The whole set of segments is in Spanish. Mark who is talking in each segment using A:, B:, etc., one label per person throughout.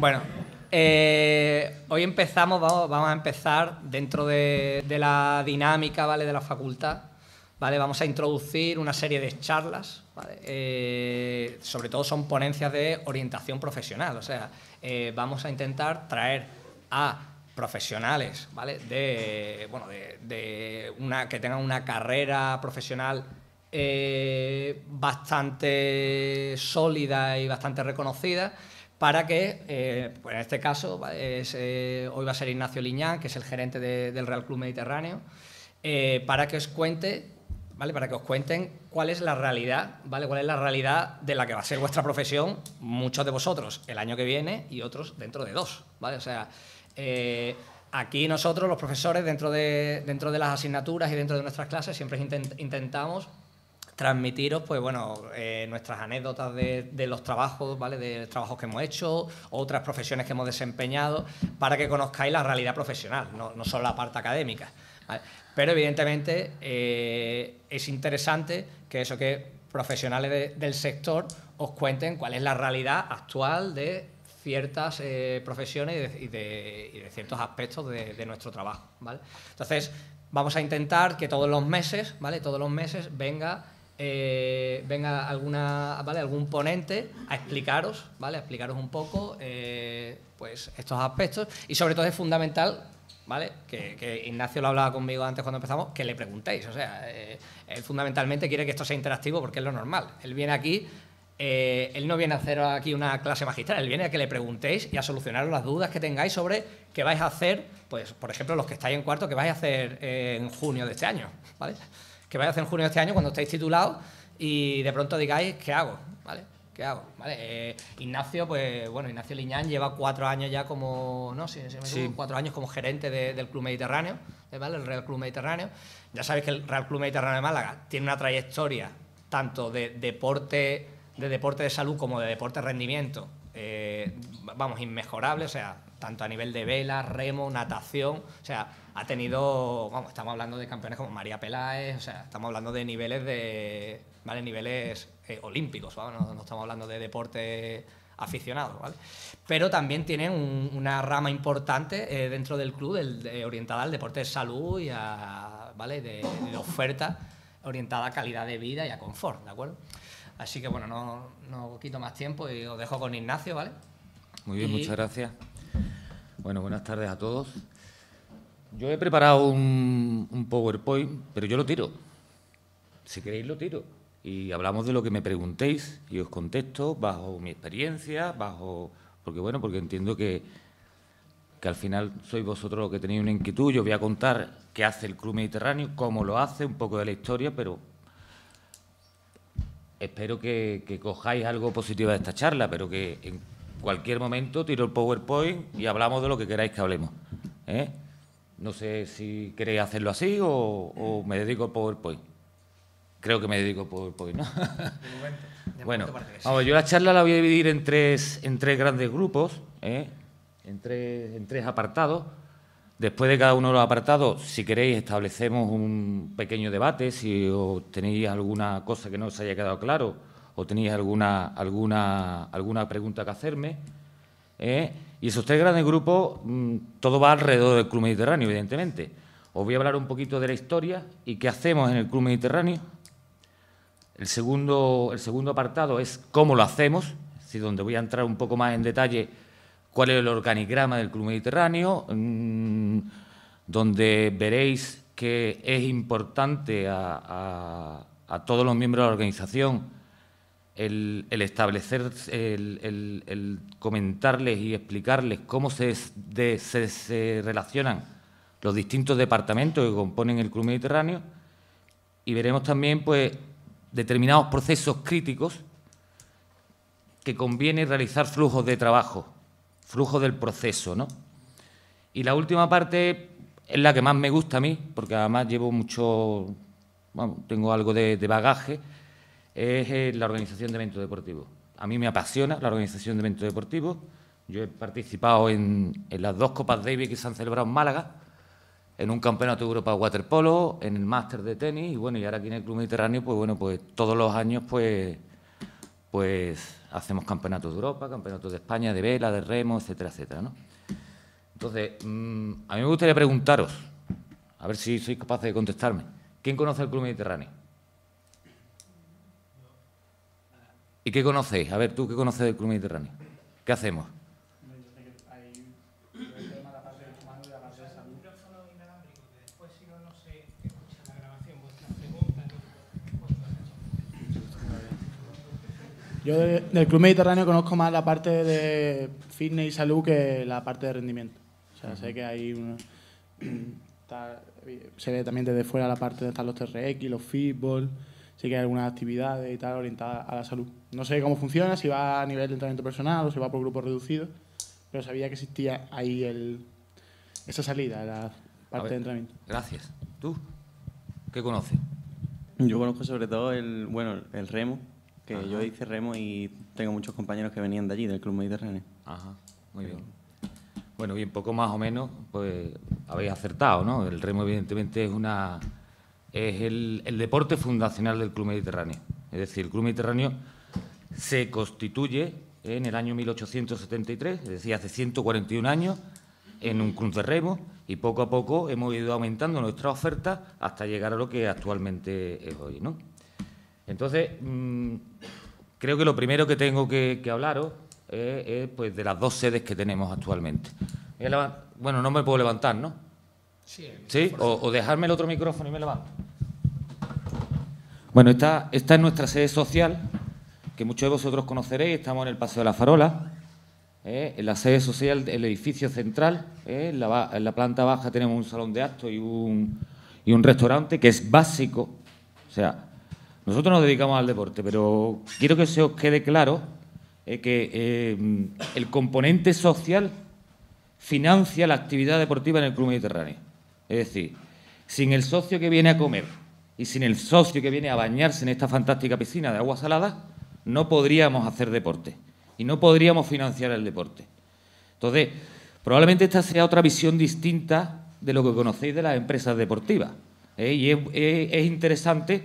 A: Bueno, eh, hoy empezamos, vamos, a empezar dentro de, la dinámica ¿vale? de la facultad. ¿vale? Vamos a introducir una serie de charlas, eh, sobre todo son ponencias de orientación profesional. O sea, eh, vamos a intentar traer a profesionales ¿vale? de, bueno, de una, que tengan una carrera profesional bastante sólida y bastante reconocida para que, eh, pues en este caso, eh, hoy va a ser Ignacio Liñán, que es el gerente del Real Club Mediterráneo, eh, para que os cuente, ¿vale? Para que os cuenten cuál es la realidad, ¿vale? Cuál es la realidad de la que va a ser vuestra profesión, muchos de vosotros el año que viene y otros dentro de dos, ¿vale? O sea, aquí nosotros, los profesores, dentro de, dentro de las asignaturas y dentro de nuestras clases, siempre intentamos transmitiros, pues bueno, eh, nuestras anécdotas de, los trabajos, ¿vale? De trabajos que hemos hecho, otras profesiones que hemos desempeñado, para que conozcáis la realidad profesional, no, no solo la parte académica. Pero evidentemente eh, es interesante que eso que profesionales del sector os cuenten cuál es la realidad actual de ciertas eh, profesiones y de, ciertos aspectos de, nuestro trabajo, ¿vale? Entonces, vamos a intentar que todos los meses, ¿vale? Todos los meses venga eh, venga alguna, ¿vale? algún ponente a explicaros, ¿vale? explicaros un poco eh, pues estos aspectos. Y sobre todo es fundamental, ¿vale? Que, Ignacio lo hablaba conmigo antes cuando empezamos, que le preguntéis. O sea, eh, él fundamentalmente quiere que esto sea interactivo porque es lo normal. Él viene aquí. él no viene a hacer aquí una clase magistral, él viene a que le preguntéis y a solucionar las dudas que tengáis sobre qué vais a hacer, pues, por ejemplo, los que estáis en cuarto, qué vais a hacer en junio de este año, ¿vale? que vais a hacer en junio de este año cuando estáis titulados y de pronto digáis, ¿qué hago? ¿Vale? ¿Qué hago? Eh, Ignacio, pues bueno, Ignacio Liñán lleva cuatro años ya como, no, cuatro años como gerente del Club Mediterráneo, ¿eh? ¿vale? El Real Club Mediterráneo. Ya sabéis que el Real Club Mediterráneo de Málaga tiene una trayectoria tanto de deporte, de deporte de salud como de deporte de rendimiento. Eh, vamos, inmejorable, o sea, tanto a nivel de vela, remo, natación, o sea, ha tenido, vamos, estamos hablando de campeones como María Peláez, o sea, estamos hablando de niveles de, ¿vale? Niveles eh, olímpicos, ¿vale? No, estamos hablando de deporte aficionado, ¿vale? Pero también tiene una rama importante eh, dentro del club orientada al deporte de salud y a, ¿vale? De, oferta orientada a calidad de vida y a confort, ¿de acuerdo? Así que bueno, no, no quito más tiempo y os dejo con Ignacio, ¿vale? Muy bien, muchas gracias.
B: Bueno, buenas tardes a todos. Yo he preparado un, PowerPoint, pero yo lo tiro. Si queréis, lo tiro. Y hablamos de lo que me preguntéis y os contesto bajo mi experiencia, bajo. Porque bueno, porque entiendo que, que al final sois vosotros los que tenéis una inquietud. Yo voy a contar qué hace el Club Mediterráneo, cómo lo hace, un poco de la historia, pero espero que, cojáis algo positivo de esta charla, pero que en cualquier momento tiro el PowerPoint y hablamos de lo que queráis que hablemos. ¿eh? No sé si queréis hacerlo así o, me dedico al PowerPoint. Creo que me dedico al PowerPoint, ¿no? bueno, vamos, yo la charla la voy a dividir en tres, en tres grandes grupos, ¿eh? en, tres, apartados. Después de cada uno de los apartados, si queréis, establecemos un pequeño debate, si tenéis alguna cosa que no os haya quedado claro o tenéis alguna, alguna, alguna pregunta que hacerme. ¿eh? Y esos tres grandes grupos, mm, todo va alrededor del Club Mediterráneo, evidentemente. Os voy a hablar un poquito de la historia y qué hacemos en el Club Mediterráneo. El segundo, el segundo apartado es cómo lo hacemos, es donde voy a entrar un poco más en detalle cuál es el organigrama del Club Mediterráneo, mm, donde veréis que es importante a todos los miembros de la organización el, establecer, el, comentarles y explicarles cómo se, se, relacionan los distintos departamentos que componen el Club Mediterráneo y veremos también pues, determinados procesos críticos que conviene realizar flujos de trabajo, flujos del proceso. ¿no? Y la última parte es la que más me gusta a mí, porque además llevo mucho, bueno, tengo algo de bagaje, es eh, la organización de eventos deportivos. A mí me apasiona la organización de eventos deportivos. Yo he participado en, las dos Copas Davis que se han celebrado en Málaga, en un campeonato de Europa de waterpolo, en el máster de tenis y bueno, y ahora aquí en el Club Mediterráneo, pues bueno, pues todos los años pues, pues hacemos campeonatos de Europa, campeonatos de España, de vela, de remo, etcétera, etcétera, ¿no? Entonces, mm, a mí me gustaría preguntaros, a ver si sois capaces de contestarme, ¿quién conoce el Club Mediterráneo? ¿Y qué conocéis? A ver, tú, ¿qué conoces del Club Mediterráneo? ¿Qué hacemos? Yo del Club Mediterráneo conozco más la parte de fitness y salud que la parte de rendimiento. O sea, sé que hay mm, se ve también desde fuera la parte de estar los TRX, los fútbol, sí que hay algunas actividades y tal orientadas a la salud. No sé cómo funciona, si va a nivel de entrenamiento personal o si va por grupos reducidos, pero sabía que existía ahí el, esa salida, la parte de entrenamiento. Gracias. ¿Tú qué conoces? Yo conozco sobre todo el, bueno, el remo, que yo hice remo y tengo muchos compañeros que venían de allí, del Club Mediterráneo. Ajá, muy bien. Bueno, bien, poco más o menos, pues habéis acertado, ¿no? El remo, evidentemente, es una es el, deporte fundacional del Club Mediterráneo. Es decir, el Club Mediterráneo se constituye en el año 1873, es decir, hace 141 años, en un club de remo y poco a poco hemos ido aumentando nuestra oferta hasta llegar a lo que actualmente es hoy. ¿no? Entonces, mm, creo que lo primero que tengo que, hablaros es, es, pues, de las dos sedes que tenemos actualmente. Bueno, no me puedo levantar, ¿no? Sí, O, dejarme el otro micrófono y me levanto. Bueno, esta, esta es nuestra sede social, que muchos de vosotros conoceréis, estamos en el Paseo de la Farola. ¿eh? en la sede social, el edificio central, ¿eh? en, la, planta baja tenemos un salón de actos y un, y un restaurante que es básico. O sea, nosotros nos dedicamos al deporte, pero quiero que se os quede claro ¿eh? que el componente social financia la actividad deportiva en el Club Mediterráneo. Es decir, sin el socio que viene a comer y sin el socio que viene a bañarse en esta fantástica piscina de agua salada, no podríamos hacer deporte y no podríamos financiar el deporte. Entonces, probablemente esta sea otra visión distinta de lo que conocéis de las empresas deportivas. ¿eh? Y es, interesante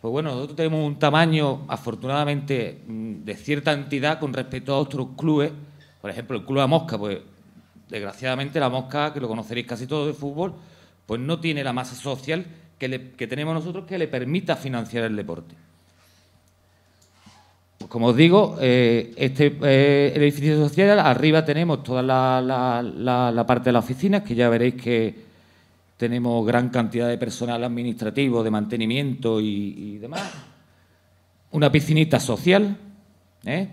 B: pues bueno, nosotros tenemos un tamaño, afortunadamente, mm, de cierta entidad con respecto a otros clubes. Por ejemplo, el Club de Mosca, pues desgraciadamente la mosca, que lo conoceréis casi todo de fútbol, pues no tiene la masa social que, tenemos nosotros que le permita financiar el deporte. Pues como os digo, eh, este, eh, el edificio social, arriba tenemos toda la, parte de las oficinas, que ya veréis que tenemos gran cantidad de personal administrativo, de mantenimiento y, demás. Una piscinita social, ¿eh?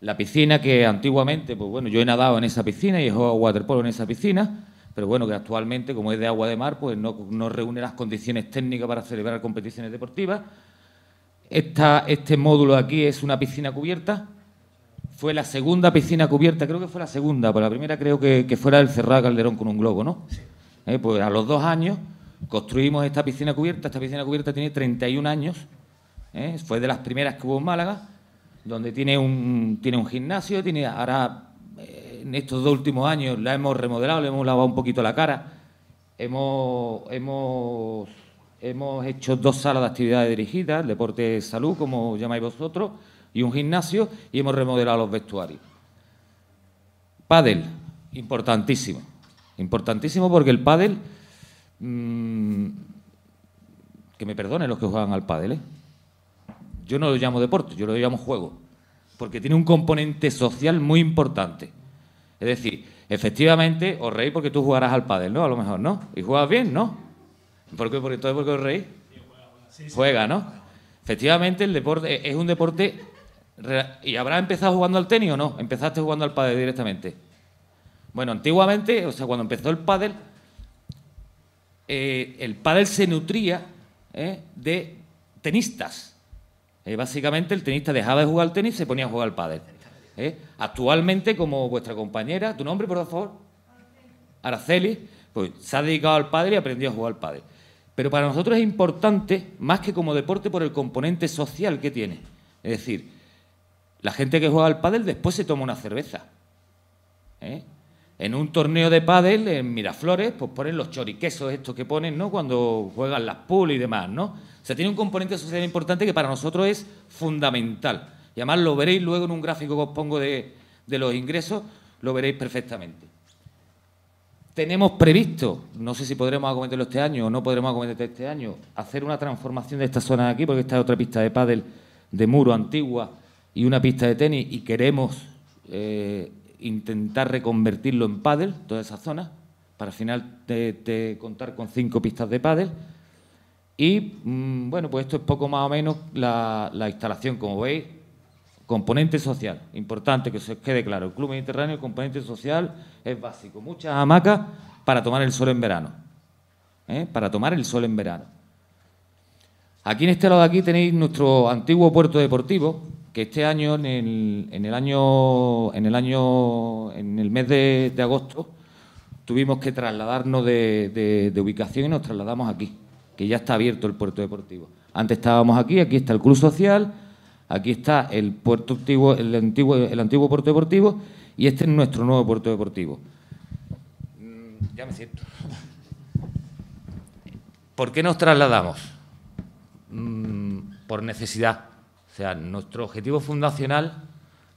B: La piscina que antiguamente, pues bueno, yo he nadado en esa piscina y he jugado waterpolo en esa piscina, pero bueno, que actualmente, como es de agua de mar, pues no, reúne las condiciones técnicas para celebrar competiciones deportivas. Esta, este módulo aquí es una piscina cubierta. Fue la segunda piscina cubierta, creo que fue la segunda, pero pues la primera creo que, fue fuera el Cerrado Calderón con un globo, ¿no? Eh, pues a los dos años construimos esta piscina cubierta. Esta piscina cubierta tiene 31 años. ¿eh? fue de las primeras que hubo en Málaga donde tiene un, tiene un gimnasio, tiene, ahora eh, en estos dos últimos años la hemos remodelado, le hemos lavado un poquito la cara,
A: hemos,
B: hemos, hemos hecho dos salas de actividades dirigidas, deporte salud, como llamáis vosotros, y un gimnasio, y hemos remodelado los vestuarios. Pádel, importantísimo, importantísimo porque el pádel, mm, que me perdonen los que juegan al pádel, ¿eh? yo no lo llamo deporte, yo lo llamo juego porque tiene un componente social muy importante. Es decir, efectivamente, os reís porque tú jugarás al pádel, ¿no? A lo mejor, ¿no? ¿Y juegas bien? ¿No? ¿Por qué? Porque, todo porque os reís. Juega, ¿no? Efectivamente, el deporte es un deporte... ¿Y habrás empezado jugando al tenis o no? Empezaste jugando al pádel directamente. Bueno, antiguamente, o sea, cuando empezó el pádel, eh, el pádel se nutría ¿eh? de tenistas. Eh, básicamente el tenista dejaba de jugar al tenis y se ponía a jugar al pádel. Eh, actualmente, como vuestra compañera, ¿tu nombre, por favor? Araceli, pues se ha dedicado al pádel y aprendió a jugar al pádel. Pero para nosotros es importante, más que como deporte, por el componente social que tiene. Es decir, la gente que juega al pádel después se toma una cerveza. ¿Eh? En un torneo de pádel en Miraflores, pues ponen los choriquesos estos que ponen, ¿no? Cuando juegan las pool y demás, ¿no? O sea, tiene un componente social importante que para nosotros es fundamental. Y además lo veréis luego en un gráfico que os pongo de, los ingresos, lo veréis perfectamente. Tenemos previsto, no sé si podremos acometerlo este año o no podremos acometerlo este año, hacer una transformación de esta zona de aquí, porque esta es otra pista de pádel de muro antigua y una pista de tenis, y queremos eh, intentar reconvertirlo en pádel, toda esa zona, para al final te, contar con cinco pistas de pádel. Y mm, bueno, pues esto es poco más o menos la, instalación, como veis, componente social, importante que se quede claro, el Club Mediterráneo, el componente social es básico, muchas hamacas para tomar el sol en verano, ¿eh? para tomar el sol en verano. Aquí en este lado de aquí tenéis nuestro antiguo puerto deportivo, que este año, en el, año, en el año, en el mes de, agosto, tuvimos que trasladarnos de, ubicación y nos trasladamos aquí, que ya está abierto el puerto deportivo. Antes estábamos aquí, aquí está el Club Social, aquí está el puerto antiguo, el antiguo, el antiguo puerto deportivo y este es nuestro nuevo puerto deportivo. Mm, ya me siento. ¿Por qué nos trasladamos? Mm, por necesidad o sea, nuestro objetivo fundacional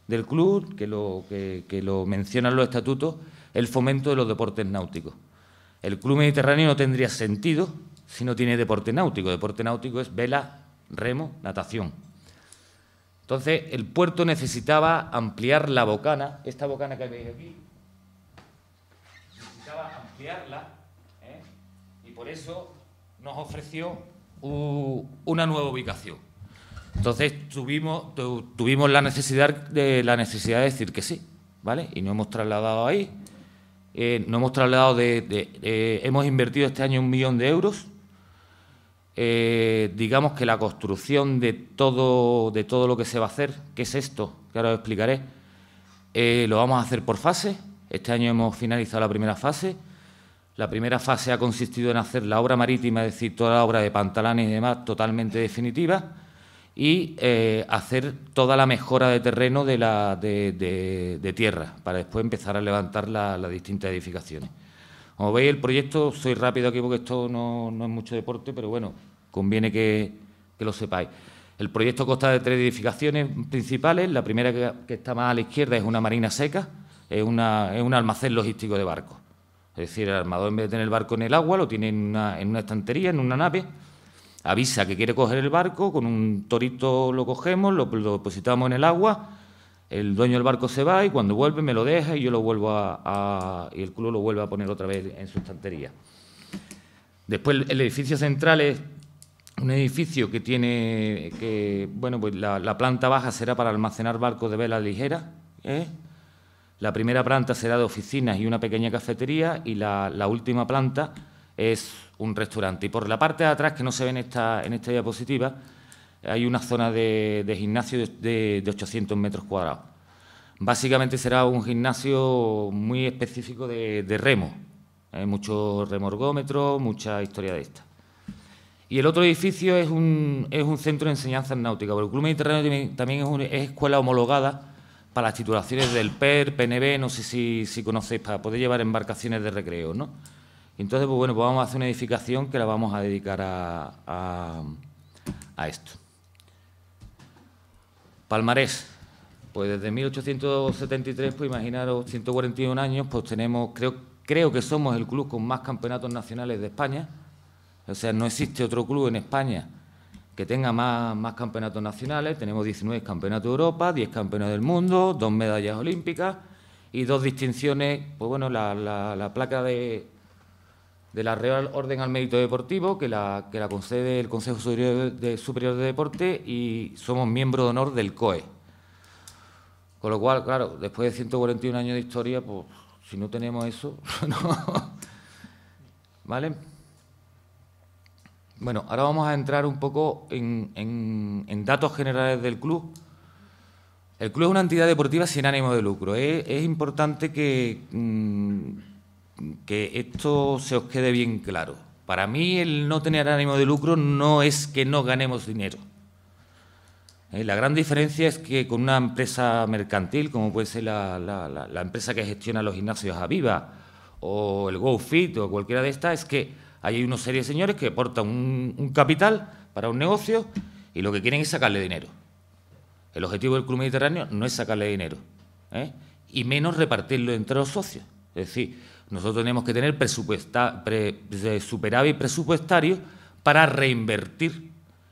B: del club, que lo, que, lo mencionan los estatutos, el fomento de los deportes náuticos. El club mediterráneo no tendría sentido si no tiene deporte náutico. Deporte náutico es vela, remo, natación. Entonces, el puerto necesitaba ampliar la bocana, esta bocana que veis aquí, necesitaba ampliarla ¿eh? y por eso nos ofreció una nueva ubicación. Entonces tuvimos, la, necesidad de, decir que sí, ¿vale? Y nos hemos trasladado ahí, eh, hemos trasladado de, eh, hemos invertido este año un millón de euros. Eh, digamos que la construcción de todo, lo que se va a hacer, que es esto, que ahora os explicaré, eh, lo vamos a hacer por fase. Este año hemos finalizado la primera fase. La primera fase ha consistido en hacer la obra marítima, es decir, toda la obra de pantalanes y demás, totalmente definitiva y eh, hacer toda la mejora de terreno de, tierra para después empezar a levantar las distintas edificaciones. Como veis, el proyecto, soy rápido aquí porque esto no, es mucho deporte, pero bueno, conviene que, lo sepáis. El proyecto consta de tres edificaciones principales. La primera que, está más a la izquierda es una marina seca, es, un almacén logístico de barcos. Es decir, el armador en vez de tener el barco en el agua, lo tiene en una, en una estantería, en una nave, avisa que quiere coger el barco, con un torito lo cogemos, lo, depositamos en el agua, el dueño del barco se va y cuando vuelve me lo deja y yo lo vuelvo a, y el culo lo vuelve a poner otra vez en su estantería. Después el, edificio central es un edificio que tiene que bueno pues la, planta baja será para almacenar barcos de vela ligera, ¿eh? la primera planta será de oficinas y una pequeña cafetería y la, la última planta es un restaurante. Y por la parte de atrás, que no se ve en esta, en esta diapositiva, hay una zona de, gimnasio de, 800 metros cuadrados. Básicamente será un gimnasio muy específico de, remo, hay ¿eh? muchos remorgómetros, mucha historia de esta. Y el otro edificio es un, es un centro de enseñanza náutica, porque el Club Mediterráneo también es, una, escuela homologada para las titulaciones del PER, PNB, no sé si, si conocéis, para poder llevar embarcaciones de recreo, ¿no? Entonces, pues bueno, pues vamos a hacer una edificación que la vamos a dedicar a, a, esto. Palmarés. Pues desde 1873, pues imaginaros, 141 años, pues tenemos, creo, creo que somos el club con más campeonatos nacionales de España. O sea, no existe otro club en España que tenga más, más campeonatos nacionales. Tenemos 19 campeonatos de Europa, 10 campeonatos del mundo, dos medallas olímpicas y dos distinciones. Pues bueno, la placa de de la Real Orden al Mérito Deportivo, que la, que la concede el Consejo Superior de, Deporte y somos miembro de honor del COE. Con lo cual, claro, después de 141 años de historia, pues si no tenemos eso, ¿Vale? Bueno, ahora vamos a entrar un poco en, datos generales del club. El club es una entidad deportiva sin ánimo de lucro. Es, importante que... Mm, que esto se os quede bien claro. Para mí el no tener ánimo de lucro no es que no ganemos dinero. Eh, la gran diferencia es que con una empresa mercantil, como puede ser la, empresa que gestiona los gimnasios Aviva o el GoFit o cualquiera de estas, es que hay una serie de señores que aportan un, capital para un negocio y lo que quieren es sacarle dinero. El objetivo del Club Mediterráneo no es sacarle dinero, ¿eh? y menos repartirlo entre los socios. Es decir, nosotros tenemos que tener superávit presupuestario para reinvertir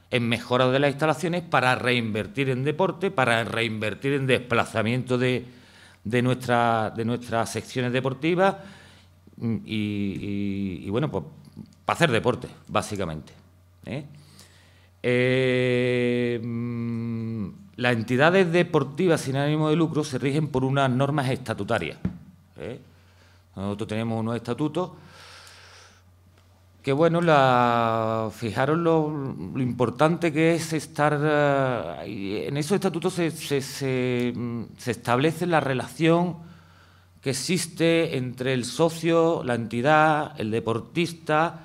B: en mejora de las instalaciones, para reinvertir en deporte, para reinvertir en desplazamiento de, de nuestras secciones deportivas y, bueno, pues para hacer deporte, básicamente. ¿eh? Eh, mm, las entidades deportivas sin ánimo de lucro se rigen por unas normas estatutarias. ¿eh? Nosotros tenemos unos estatutos que, bueno, la, fijaros lo, importante que es estar... Eh, en esos estatutos mm, se, establece la relación que existe entre el socio, la entidad, el deportista,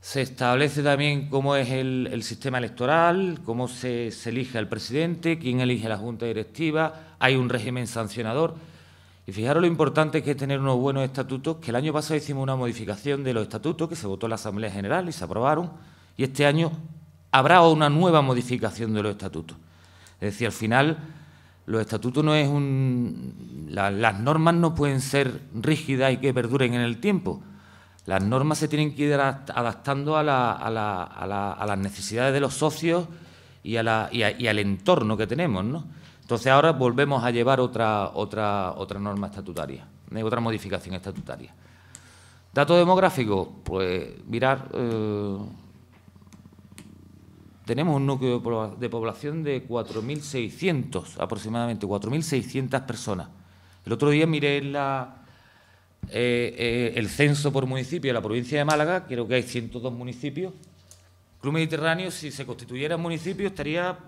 B: se establece también cómo es el, sistema electoral, cómo se, elige al presidente, quién elige la junta directiva, hay un régimen sancionador. Y fijaros lo importante que es tener unos buenos estatutos, que el año pasado hicimos una modificación de los estatutos que se votó en la Asamblea General y se aprobaron, y este año habrá una nueva modificación de los estatutos. Es decir, al final los estatutos no es un... las normas no pueden ser rígidas y que perduren en el tiempo. Las normas se tienen que ir adaptando a, las necesidades de los socios y, y al entorno que tenemos, ¿no? Entonces ahora volvemos a llevar otra, otra, otra norma estatutaria, eh, otra modificación estatutaria. Dato demográfico, pues mirar, eh, tenemos un núcleo de población de 4.600, aproximadamente 4.600 personas. El otro día miré la, eh, el censo por municipio de la provincia de Málaga, creo que hay 102 municipios. Club Mediterráneo, si se constituyera en municipio, estaría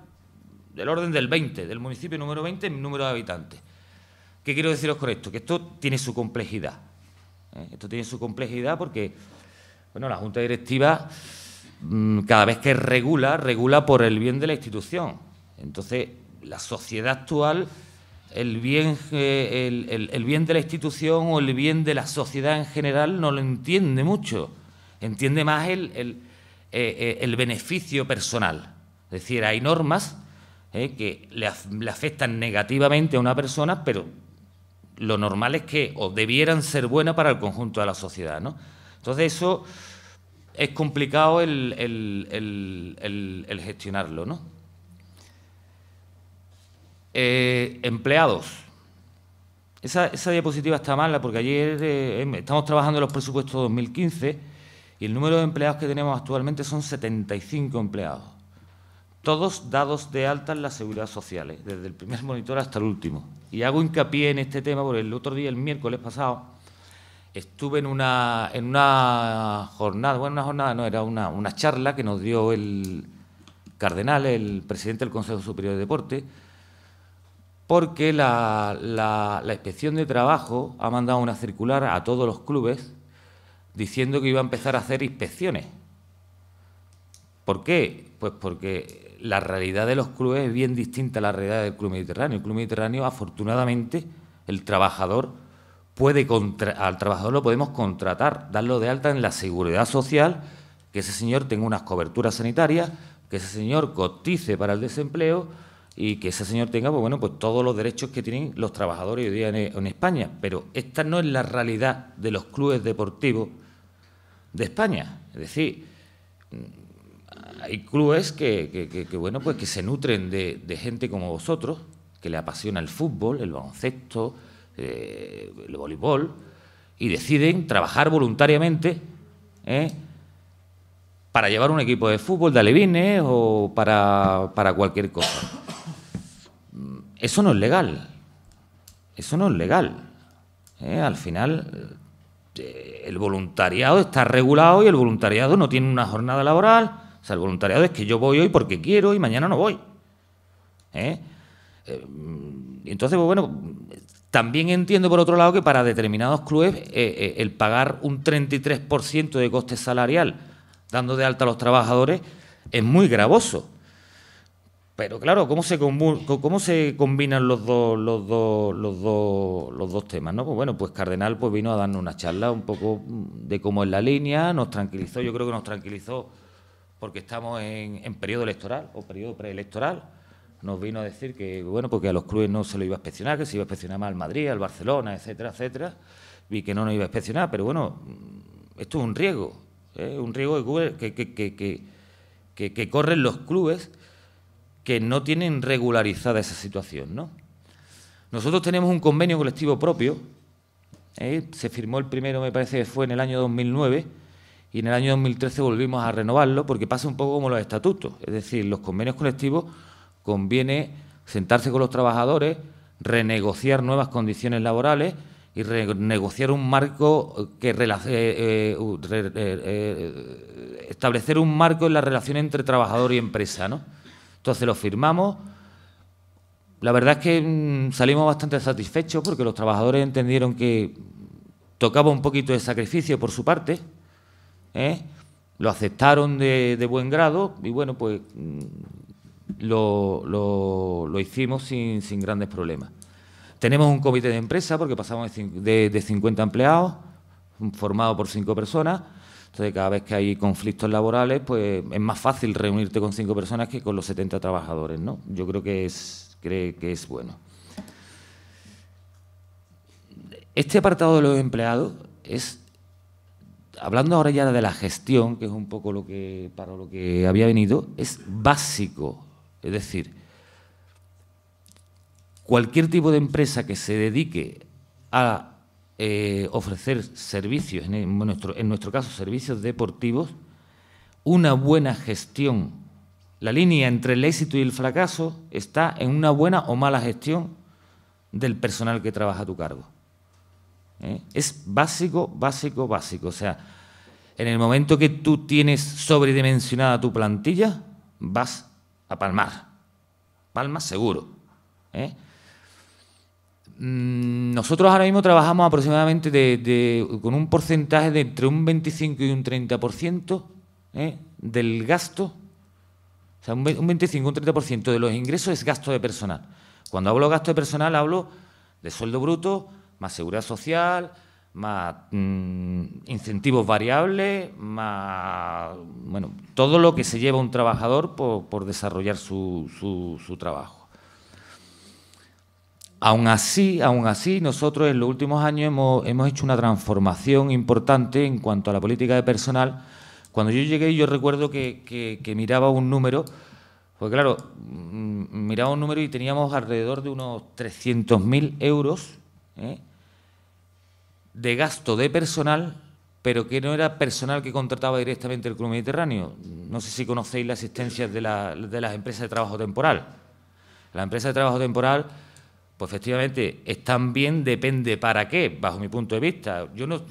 B: del orden del 20, del municipio número 20, número de habitantes. ¿Qué quiero deciros con esto? Que esto tiene su complejidad. ¿eh? Esto tiene su complejidad porque, bueno, la Junta Directiva mm, cada vez que regula, regula por el bien de la institución. Entonces, la sociedad actual, el bien, eh, el, bien de la institución o el bien de la sociedad en general no lo entiende mucho. Entiende más el, el eh, beneficio personal. Es decir, hay normas ¿eh? que le, afectan negativamente a una persona, pero lo normal es que o debieran ser buenas para el conjunto de la sociedad. Entonces eso es complicado el, gestionarlo. ¿no? Eh, empleados. Esa, diapositiva está mala porque ayer eh, em, estamos trabajando en los presupuestos 2015 y el número de empleados que tenemos actualmente son 75 empleados todos dados de alta en la seguridad social, ¿eh? desde el primer monitor hasta el último. Y hago hincapié en este tema porque el otro día, el miércoles pasado, estuve en una, en una jornada, bueno, una jornada no, era una, charla que nos dio el cardenal, el presidente del Consejo Superior de Deporte, porque la inspección de trabajo ha mandado una circular a todos los clubes diciendo que iba a empezar a hacer inspecciones. ¿Por qué? Pues porque la realidad de los clubes es bien distinta a la realidad del club mediterráneo. El club mediterráneo, afortunadamente, el trabajador puede al trabajador lo podemos contratar, darlo de alta en la seguridad social, que ese señor tenga unas coberturas sanitarias, que ese señor cotice para el desempleo y que ese señor tenga pues, bueno, pues todos los derechos que tienen los trabajadores hoy día en, en España. Pero esta no es la realidad de los clubes deportivos de España. Es decir, hay clubes que, bueno, pues que se nutren de, gente como vosotros, que le apasiona el fútbol, el baloncesto, eh, el voleibol, y deciden trabajar voluntariamente ¿eh? para llevar un equipo de fútbol de alevines o para, cualquier cosa. Eso no es legal. Eso no es legal. ¿eh? Al final, el voluntariado está regulado y el voluntariado no tiene una jornada laboral o sea, el voluntariado es que yo voy hoy porque quiero y mañana no voy. ¿Eh? eh entonces, pues bueno, también entiendo por otro lado que para determinados clubes eh, eh, el pagar un 33% de coste salarial dando de alta a los trabajadores es muy gravoso. Pero claro, ¿cómo se, cómo se combinan los dos, los, dos, los, los dos temas? ¿no? Pues bueno, pues Cardenal pues vino a darnos una charla un poco de cómo es la línea, nos tranquilizó, yo creo que nos tranquilizó porque estamos en, periodo electoral o periodo preelectoral, nos vino a decir que, bueno, porque a los clubes no se lo iba a inspeccionar, que se iba a inspeccionar más al Madrid, al Barcelona, etcétera, etcétera, y que no nos iba a inspeccionar, pero bueno, mm, esto es un riesgo, ¿eh? un riesgo que, corren los clubes que no tienen regularizada esa situación, ¿no? Nosotros tenemos un convenio colectivo propio, ¿eh? se firmó el primero, me parece que fue en el año 2009, y en el año 2013 volvimos a renovarlo porque pasa un poco como los estatutos, es decir, los convenios colectivos conviene sentarse con los trabajadores, renegociar nuevas condiciones laborales y renegociar un marco que eh, eh, eh, establecer un marco en la relación entre trabajador y empresa, ¿no? Entonces lo firmamos. La verdad es que mm, salimos bastante satisfechos porque los trabajadores entendieron que tocaba un poquito de sacrificio por su parte, ¿eh? lo aceptaron de, buen grado y bueno, pues mm, lo, hicimos sin, grandes problemas. Tenemos un comité de empresa porque pasamos de, 50 empleados, formado por cinco personas. Entonces, cada vez que hay conflictos laborales, pues es más fácil reunirte con cinco personas que con los 70 trabajadores, ¿no? Yo creo que es, cree que es bueno. Este apartado de los empleados es hablando ahora ya de la gestión, que es un poco lo que para lo que había venido, es básico. Es decir, cualquier tipo de empresa que se dedique a eh, ofrecer servicios, nuestro, en nuestro caso servicios deportivos, una buena gestión. La línea entre el éxito y el fracaso está en una buena o mala gestión del personal que trabaja a tu cargo. ¿eh? Es básico, básico, básico. O sea, en el momento que tú tienes sobredimensionada tu plantilla, vas a palmar. Palmas seguro. ¿eh? Mm, nosotros ahora mismo trabajamos aproximadamente con un porcentaje de entre un 25 y un 30% ¿eh? del gasto. O sea, un 25, un 30% de los ingresos es gasto de personal. Cuando hablo gasto de personal hablo de sueldo bruto, más seguridad social, más mm, incentivos variables, más, bueno, todo lo que se lleva un trabajador por, desarrollar su, su, trabajo. Aún así, aún así, nosotros en los últimos años hemos, hecho una transformación importante en cuanto a la política de personal. Cuando yo llegué, yo recuerdo que, que miraba un número, pues claro, mm, mm, miraba un número y teníamos alrededor de unos 300.000 euros ¿eh? de gasto de personal, pero que no era personal que contrataba directamente el Club Mediterráneo. No sé si conocéis la existencia de, las empresas de trabajo temporal. Las empresas de trabajo temporal, pues efectivamente, están bien, depende para qué, bajo mi punto de vista. Yo no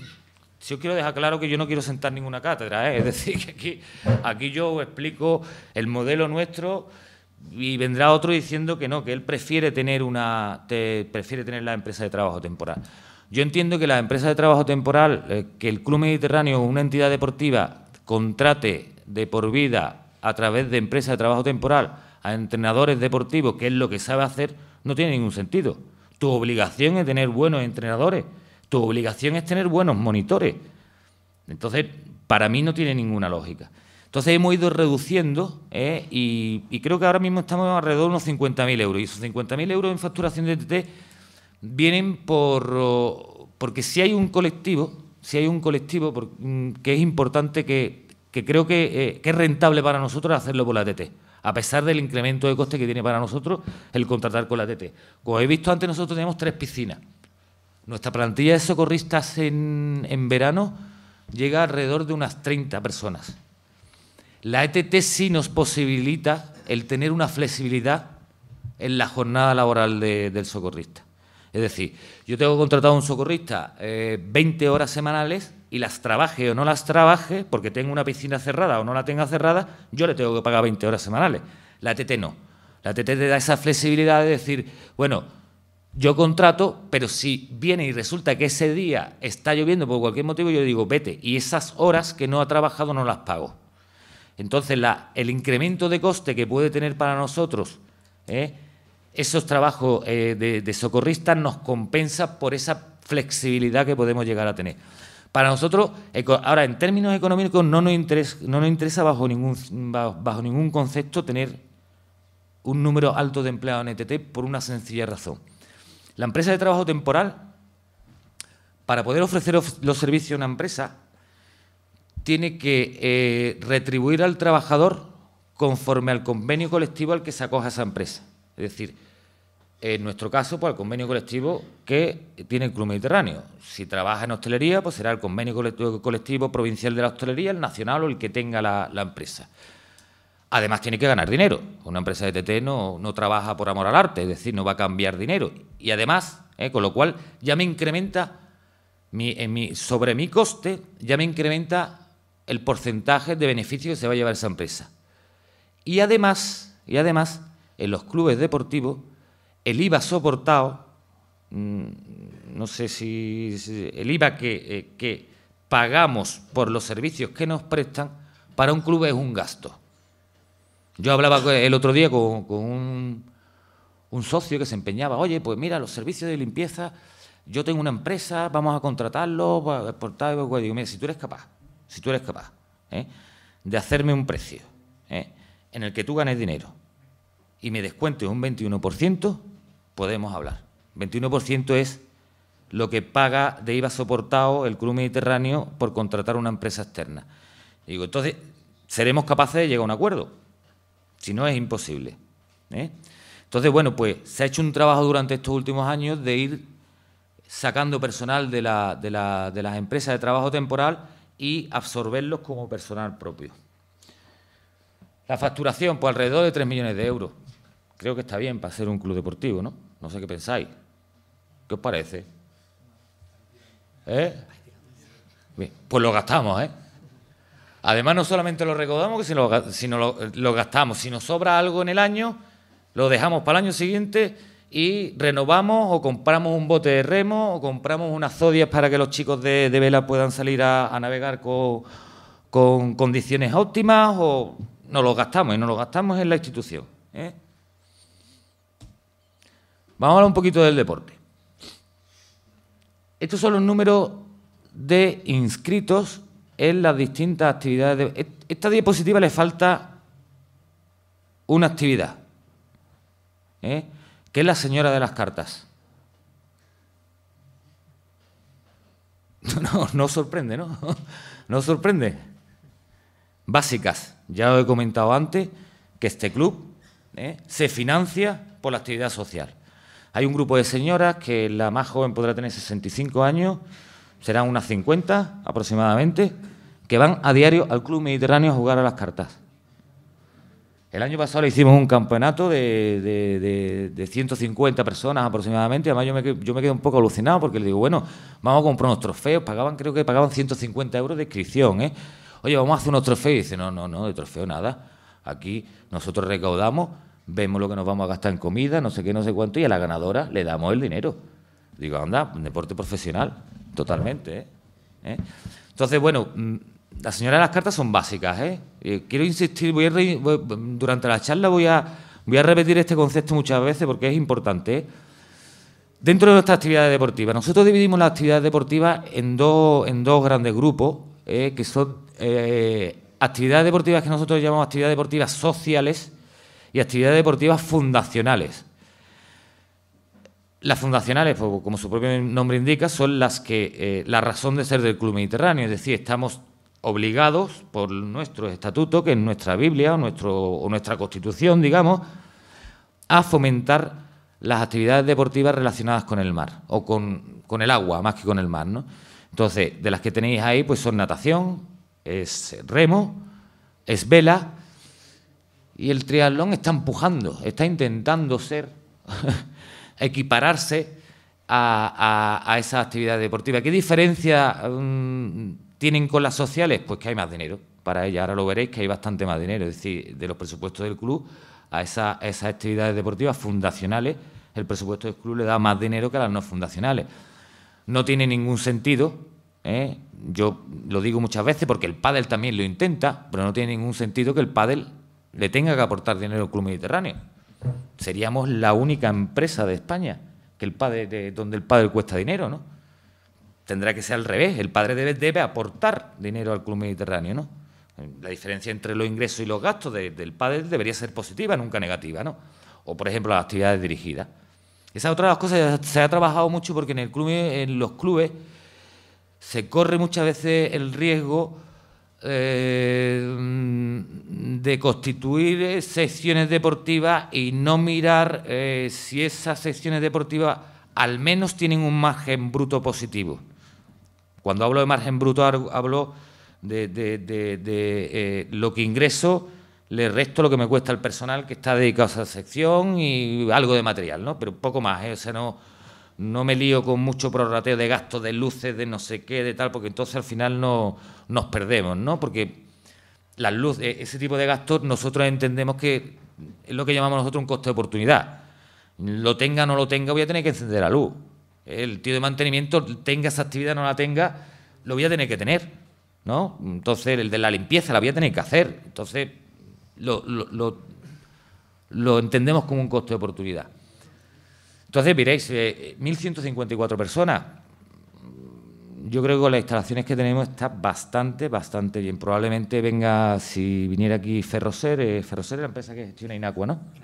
B: si yo quiero dejar claro que yo no quiero sentar ninguna cátedra, ¿eh? es decir, que aquí yo explico el modelo nuestro y vendrá otro diciendo que no, que él prefiere tener, una, prefiere tener la empresa de trabajo temporal. Yo entiendo que la empresa de trabajo temporal, eh, que el Club Mediterráneo una entidad deportiva contrate de por vida a través de empresa de trabajo temporal a entrenadores deportivos, que es lo que sabe hacer, no tiene ningún sentido. Tu obligación es tener buenos entrenadores, tu obligación es tener buenos monitores. Entonces, para mí no tiene ninguna lógica. Entonces hemos ido reduciendo ¿eh? y, creo que ahora mismo estamos alrededor de unos 50.000 euros. Y esos 50.000 euros en facturación de TT vienen por, porque si hay un colectivo, si hay un colectivo mm, que es importante, que, creo eh, que, es rentable para nosotros hacerlo por la TT, a pesar del incremento de coste que tiene para nosotros el contratar con la TT. Como he visto antes, nosotros tenemos tres piscinas. Nuestra plantilla de socorristas en, en verano llega alrededor de unas 30 personas la ETT sí nos posibilita el tener una flexibilidad en la jornada laboral del socorrista. Es decir, yo tengo contratado a un socorrista 20 eh, horas semanales y las trabaje o no las trabaje, porque tengo una piscina cerrada o no la tenga cerrada, yo le tengo que pagar 20 horas semanales. La ETT no. La ETT te da esa flexibilidad de decir, bueno, yo contrato, pero si viene y resulta que ese día está lloviendo por cualquier motivo, yo digo, vete. Y esas horas que no ha trabajado no las pago. Entonces, el incremento de coste que puede tener para nosotros ¿eh? esos trabajos eh, de, socorristas nos compensa por esa flexibilidad que podemos llegar a tener. Para nosotros, ahora en términos económicos, no nos interesa, bajo, ningún, bajo ningún concepto tener un número alto de empleados en ETT por una sencilla razón. La empresa de trabajo temporal, para poder ofrecer los servicios a una empresa, tiene que eh, retribuir al trabajador conforme al convenio colectivo al que se acoja esa empresa. Es decir, en nuestro caso, pues el convenio colectivo que tiene el Club Mediterráneo. Si trabaja en hostelería, pues será el convenio colectivo, provincial de la hostelería, el nacional o el que tenga la, empresa. Además, tiene que ganar dinero. Una empresa de TT no, no, trabaja por amor al arte, es decir, no va a cambiar dinero. Y además, eh, con lo cual ya me incrementa, sobre mi coste, ya me incrementa el porcentaje de beneficio que se va a llevar esa empresa. Y además, y además en los clubes deportivos, el IVA soportado, mm, no sé si, el IVA eh, que, pagamos por los servicios que nos prestan, para un club es un gasto. Yo hablaba el otro día con, un, socio que se empeñaba, oye, pues mira, los servicios de limpieza, yo tengo una empresa, vamos a contratarlo, a exportar, digo, si tú eres capaz si tú eres capaz ¿eh? de hacerme un precio ¿eh? en el que tú ganes dinero y me descuentes un 21%, podemos hablar. 21% es lo que paga de IVA soportado el Club Mediterráneo por contratar una empresa externa. digo, entonces, seremos capaces de llegar a un acuerdo. Si no, es imposible. ¿eh? Entonces, bueno, pues se ha hecho un trabajo durante estos últimos años de ir sacando personal de las empresas de trabajo temporal y absorberlos como personal propio. La facturación, por pues, alrededor de 3 millones de euros. Creo que está bien para ser un club deportivo, ¿no? No sé qué pensáis. ¿Qué os parece? ¿Eh? pues lo gastamos, ¿eh? Además, no solamente lo recaudamos, sino, lo gastamos. Si nos sobra algo en el año, lo dejamos para el año siguiente y renovamos o compramos un bote de remo o compramos unas zodias para que los chicos de, vela puedan salir a, navegar con, condiciones óptimas o nos los gastamos y nos los gastamos en la institución. ¿eh? Vamos a hablar un poquito del deporte. Estos son los números de inscritos en las distintas actividades. E, esta diapositiva le falta una actividad. ¿eh? ¿Qué es la señora de las cartas. No, sorprende, ¿no? No sorprende. Básicas. Ya lo he comentado antes, que este club ¿eh? se financia por la actividad social. Hay un grupo de señoras que la más joven podrá tener 65 años, serán unas 50 aproximadamente, que van a diario al Club Mediterráneo a jugar a las cartas. El año pasado hicimos un campeonato de, 150 personas aproximadamente. Además, yo me, yo quedé un poco alucinado porque le digo, bueno, vamos a comprar unos trofeos. Pagaban, creo que pagaban 150 euros de inscripción, ¿eh? Oye, vamos a hacer unos trofeos. Y dice, no, no, no, de trofeo nada. Aquí nosotros recaudamos, vemos lo que nos vamos a gastar en comida, no sé qué, no sé cuánto, y a la ganadora le damos el dinero. Digo, anda, deporte profesional, totalmente, ¿eh? ¿Eh? Entonces, bueno mm, la señora de las cartas son básicas. ¿eh? quiero insistir, durante la charla voy a, voy a repetir este concepto muchas veces porque es importante. ¿eh? Dentro de nuestra actividad deportiva, nosotros dividimos la actividad deportiva en dos, en dos grandes grupos, ¿eh? que son actividades deportivas que nosotros llamamos actividades deportivas sociales y actividades deportivas fundacionales. Las fundacionales, pues, como su propio nombre indica, son las que la razón de ser del Club Mediterráneo, es decir, estamos obligados por nuestro estatuto, que es nuestra Biblia o, nuestro, nuestra Constitución, digamos, a fomentar las actividades deportivas relacionadas con el mar o con, el agua más que con el mar. ¿no? Entonces, de las que tenéis ahí, pues son natación, es remo, es vela y el triatlón está empujando, está intentando ser, equipararse a, a, a, esa actividad deportiva. ¿Qué diferencia mm, tienen con las sociales? Pues que hay más dinero para ellas. Ahora lo veréis que hay bastante más dinero. Es decir, de los presupuestos del club a, esas actividades deportivas fundacionales, el presupuesto del club le da más dinero que a las no fundacionales. No tiene ningún sentido. ¿eh? Yo lo digo muchas veces porque el pádel también lo intenta, pero no tiene ningún sentido que el pádel le tenga que aportar dinero al Club Mediterráneo. Seríamos la única empresa de España que el donde el pádel cuesta dinero, ¿no? tendrá que ser al revés. El padre debe, aportar dinero al Club Mediterráneo, ¿no? La diferencia entre los ingresos y los gastos del padre debería ser positiva, nunca negativa, ¿no? O, por ejemplo, las actividades dirigidas. Esa otra de las cosas se ha trabajado mucho porque en, el club, en los clubes se corre muchas veces el riesgo eh, de constituir eh, secciones deportivas y no mirar eh, si esas secciones deportivas al menos tienen un margen bruto positivo. Cuando hablo de margen bruto hablo de, eh, lo que ingreso, le resto lo que me cuesta el personal que está dedicado a esa sección y algo de material, ¿no? Pero poco más, ¿eh? o sea, no, no me lío con mucho prorrateo de gastos, de luces, de no sé qué, de tal, porque entonces al final no, nos perdemos, ¿no? Porque las luces, e, ese tipo de gastos nosotros entendemos que es lo que llamamos nosotros un coste de oportunidad. Lo tenga o no lo tenga, voy a tener que encender la luz el tío de mantenimiento tenga esa actividad o no la tenga, lo voy a tener que tener, ¿no? Entonces, el de la limpieza la voy a tener que hacer. Entonces, lo, lo, entendemos como un coste de oportunidad. Entonces, miréis, 1.154 eh, personas. Yo creo que las instalaciones que tenemos está bastante, bastante bien. Probablemente venga, si viniera aquí Ferroser, eh, Ferrocer es la empresa que gestiona Inacua, ¿no? sí.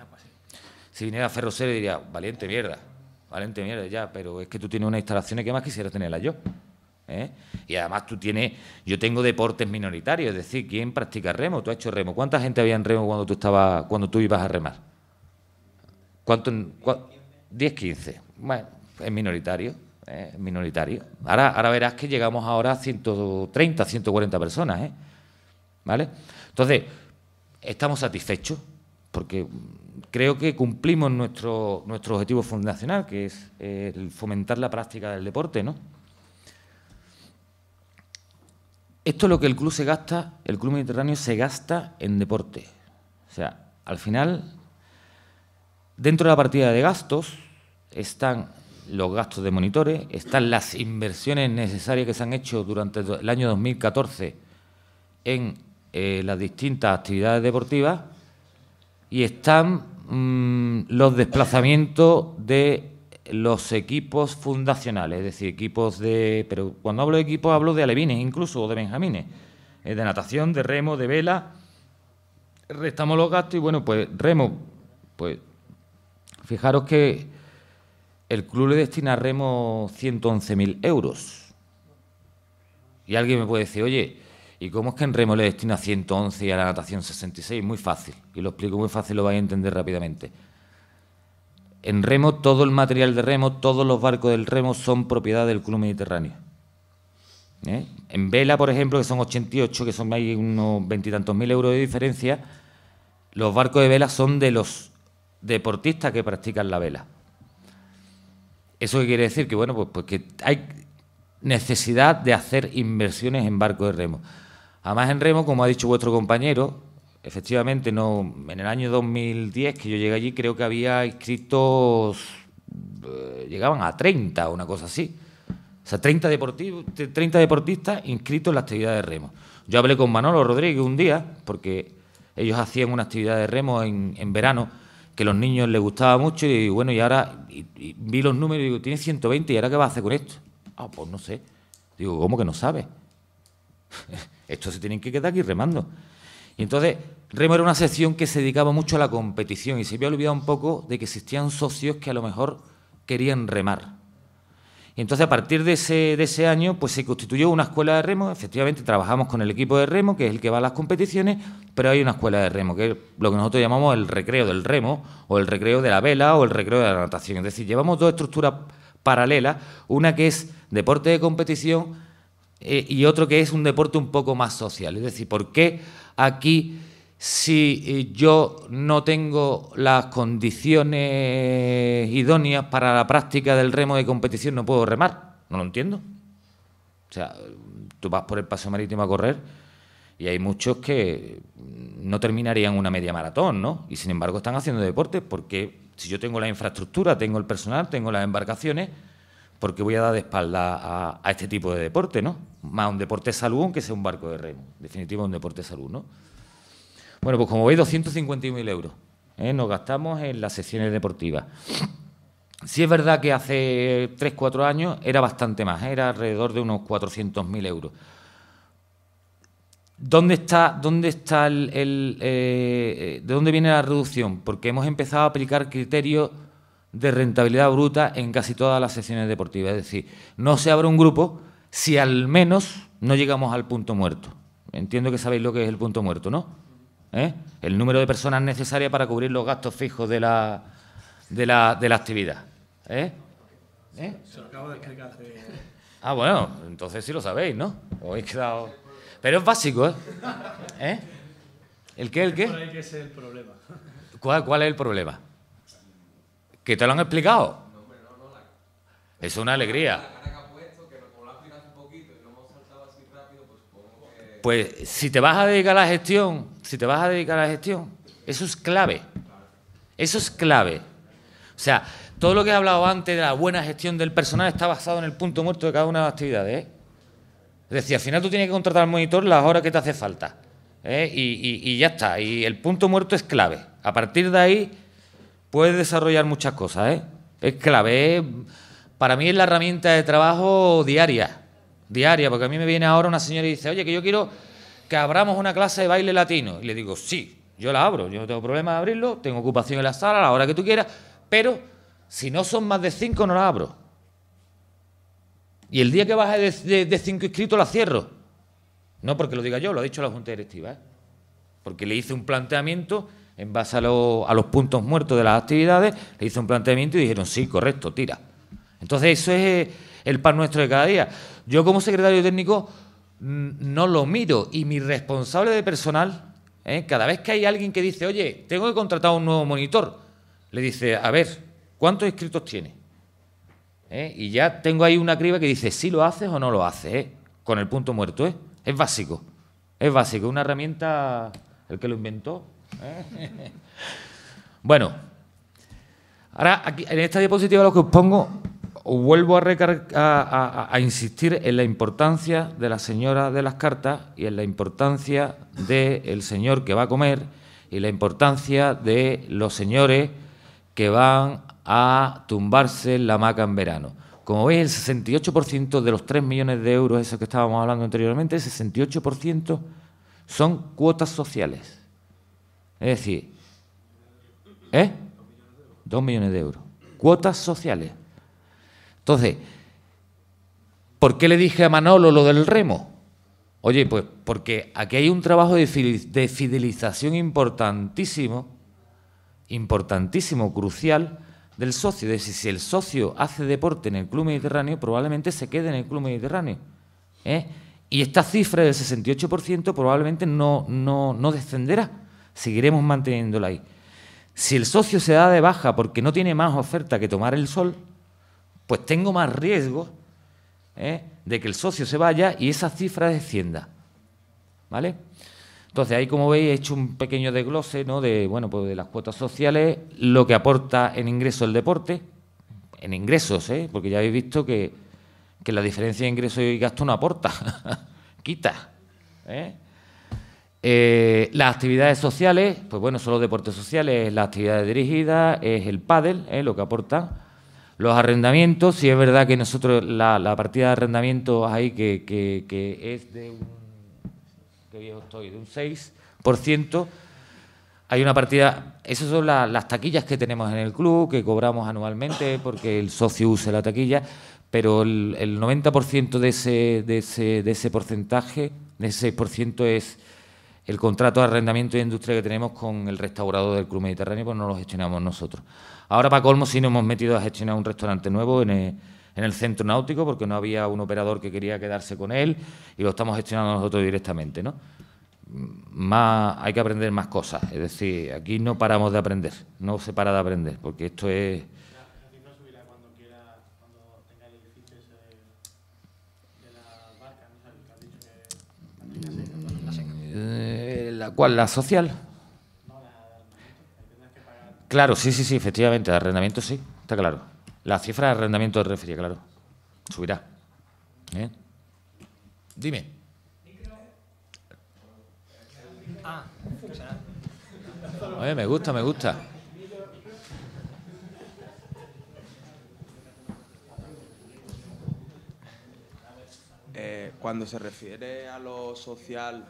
B: Si viniera Ferroser diría, valiente mierda, Valente, mierda, ya, pero es que tú tienes unas instalaciones que más quisiera tenerla yo. ¿eh? Y además tú tienes, yo tengo deportes minoritarios, es decir, ¿quién practica remo? ¿Tú has hecho remo? ¿Cuánta gente había en remo cuando tú, estaba, cuando tú ibas a remar? ¿Cuánto? 10, 15. Bueno, es minoritario, ¿eh? es minoritario. Ahora, ahora verás que llegamos ahora a 130, 140 personas, ¿eh? ¿Vale? Entonces, estamos satisfechos porque creo que cumplimos nuestro, objetivo fundacional, que es eh, fomentar la práctica del deporte, ¿no? Esto es lo que el club se gasta, el club mediterráneo se gasta en deporte. O sea, al final, dentro de la partida de gastos están los gastos de monitores, están las inversiones necesarias que se han hecho durante el año 2014 en eh, las distintas actividades deportivas y están mm, los desplazamientos de los equipos fundacionales, es decir, equipos de... Pero cuando hablo de equipos hablo de alevines incluso, o de benjamines, de natación, de remo, de vela. Restamos los gastos y bueno, pues remo, pues fijaros que el club le destina a remo 111.000 euros. Y alguien me puede decir, oye, ¿Y cómo es que en remo le destina 111 y a la natación 66? Muy fácil, y lo explico muy fácil, lo vais a entender rápidamente. En remo, todo el material de remo, todos los barcos del remo son propiedad del Club Mediterráneo. ¿Eh? En vela, por ejemplo, que son 88, que son hay unos veintitantos mil euros de diferencia, los barcos de vela son de los deportistas que practican la vela. ¿Eso qué quiere decir? Que bueno, pues, pues que hay necesidad de hacer inversiones en barcos de remo. Además, en remo, como ha dicho vuestro compañero, efectivamente, no, en el año 2010 que yo llegué allí, creo que había inscritos, eh, llegaban a 30 o una cosa así. O sea, 30, deportivos, 30 deportistas inscritos en la actividad de remo. Yo hablé con Manolo Rodríguez un día, porque ellos hacían una actividad de remo en, verano que a los niños les gustaba mucho y bueno, y ahora vi los números y digo, tiene 120 y ahora qué va a hacer con esto. Ah, pues no sé. Digo, ¿cómo que no sabe. Esto se tienen que quedar aquí remando. Y entonces, remo era una sección que se dedicaba mucho a la competición y se había olvidado un poco de que existían socios que a lo mejor querían remar. Y entonces, a partir de ese, de ese año, pues se constituyó una escuela de remo. Efectivamente, trabajamos con el equipo de remo, que es el que va a las competiciones, pero hay una escuela de remo, que es lo que nosotros llamamos el recreo del remo, o el recreo de la vela, o el recreo de la natación. Es decir, llevamos dos estructuras paralelas, una que es deporte de competición eh, y otro que es un deporte un poco más social. Es decir, ¿por qué aquí si eh, yo no tengo las condiciones idóneas para la práctica del remo de competición no puedo remar? No lo entiendo. O sea, tú vas por el paseo marítimo a correr y hay muchos que no terminarían una media maratón, ¿no? Y sin embargo están haciendo deporte porque si yo tengo la infraestructura, tengo el personal, tengo las embarcaciones, porque voy a dar de espalda a, este tipo de deporte, ¿no? Más un deporte salud, que sea un barco de remo. definitivo un deporte salud, ¿no? Bueno, pues como veis, 251.000 euros ¿eh? nos gastamos en las sesiones deportivas. Si es verdad que hace 3, 4 años era bastante más, ¿eh? era alrededor de unos 400.000 euros. ¿Dónde está, dónde está el, eh, ¿De dónde viene la reducción? Porque hemos empezado a aplicar criterios de rentabilidad bruta en casi todas las sesiones deportivas. Es decir, no se abre un grupo si al menos no llegamos al punto muerto. Entiendo que sabéis lo que es el punto muerto, ¿no? ¿Eh? El número de personas necesarias para cubrir los gastos fijos de la, de la, de la actividad. ¿Eh?
A: ¿Eh? Se lo acabo de explicar.
B: Ah, bueno, entonces sí lo sabéis, ¿no? Os quedado... Pero es básico, ¿eh? ¿El qué, el qué?
A: es el problema.
B: ¿Cuál es el problema? ¿Que te lo han explicado? Es una alegría. Pues si te vas a dedicar a la gestión, si te vas a dedicar a la gestión, eso es clave. Eso es clave. O sea, todo lo que he hablado antes de la buena gestión del personal está basado en el punto muerto de cada una de las actividades. ¿eh? Es decir, al final tú tienes que contratar al monitor las horas que te hace falta. ¿eh? Y, y ya está. Y el punto muerto es clave. A partir de ahí puedes desarrollar muchas cosas, ¿eh? Es clave. ¿eh? Para mí es la herramienta de trabajo diaria, diaria, porque a mí me viene ahora una señora y dice, oye, que yo quiero que abramos una clase de baile latino. Y le digo, sí, yo la abro, yo no tengo problema de abrirlo, tengo ocupación en la sala a la hora que tú quieras, pero si no son más de cinco, no la abro. Y el día que baje de, cinco inscritos, la cierro. No porque lo diga yo, lo ha dicho la Junta Directiva, ¿eh? porque le hice un planteamiento en base a, los puntos muertos de las actividades, le hizo un planteamiento y dijeron, sí, correcto, tira. Entonces eso es eh, el pan nuestro de cada día. Yo como secretario técnico mm, no lo miro y mi responsable de personal, eh, cada vez que hay alguien que dice, oye, tengo que contratar un nuevo monitor, le dice, a ver, ¿cuántos inscritos tiene? Eh, y ya tengo ahí una criba que dice, si lo haces o no lo haces, con el punto muerto, Es básico, es básico, una herramienta, el que lo inventó, bueno, ahora aquí, en esta diapositiva lo que os pongo, os vuelvo a, a, insistir en la importancia de la señora de las cartas y en la importancia del señor que va a comer y la importancia de los señores que van a tumbarse la maca en verano. Como veis, el 68% de los 3 millones de euros, esos que estábamos hablando anteriormente, el 68% son cuotas sociales. Es decir, ¿eh? Dos millones de euros. Cuotas sociales. Entonces, ¿por qué le dije a Manolo lo del remo? Oye, pues porque aquí hay un trabajo de fidelización importantísimo, importantísimo, crucial, del socio. Es decir, si el socio hace deporte en el Club Mediterráneo, probablemente se quede en el Club Mediterráneo. ¿eh? Y esta cifra del 68% probablemente no, no descenderá seguiremos manteniéndola ahí. Si el socio se da de baja porque no tiene más oferta que tomar el sol, pues tengo más riesgo ¿eh? de que el socio se vaya y esa cifra descienda. ¿Vale? Entonces, ahí como veis, he hecho un pequeño desglose ¿no? de, bueno, pues de las cuotas sociales, lo que aporta en ingreso el deporte, en ingresos, ¿eh? porque ya habéis visto que, la diferencia de ingreso y gasto no aporta, quita. ¿eh? Eh, las actividades sociales, pues bueno, son los deportes sociales, es las actividades dirigidas, es el pádel, eh, lo que aporta. Los arrendamientos, si es verdad que nosotros la, partida de arrendamientos ahí que, es de un, viejo estoy? De un 6%, hay una partida, esas son las taquillas que tenemos en el club, que cobramos anualmente porque el socio use la taquilla, pero el, el 90% de ese, de, ese, de ese porcentaje, de ese 6% es el contrato de arrendamiento de industria que tenemos con el restaurador del Club Mediterráneo, pues no lo gestionamos nosotros. Ahora, para colmo, sí nos hemos metido a gestionar un restaurante nuevo en el, centro náutico, porque no había un operador que quería quedarse con él y lo estamos gestionando nosotros directamente, ¿no? hay que aprender más cosas, es decir, aquí no paramos de aprender, no se para de aprender, porque esto es Eh, la cual, la social. Claro, sí, sí, sí, efectivamente, El arrendamiento sí, está claro. La cifra de arrendamiento de refería, claro. Subirá. ¿eh? Dime.
A: Ah, me gusta, me gusta.
C: Eh, cuando se refiere a lo social,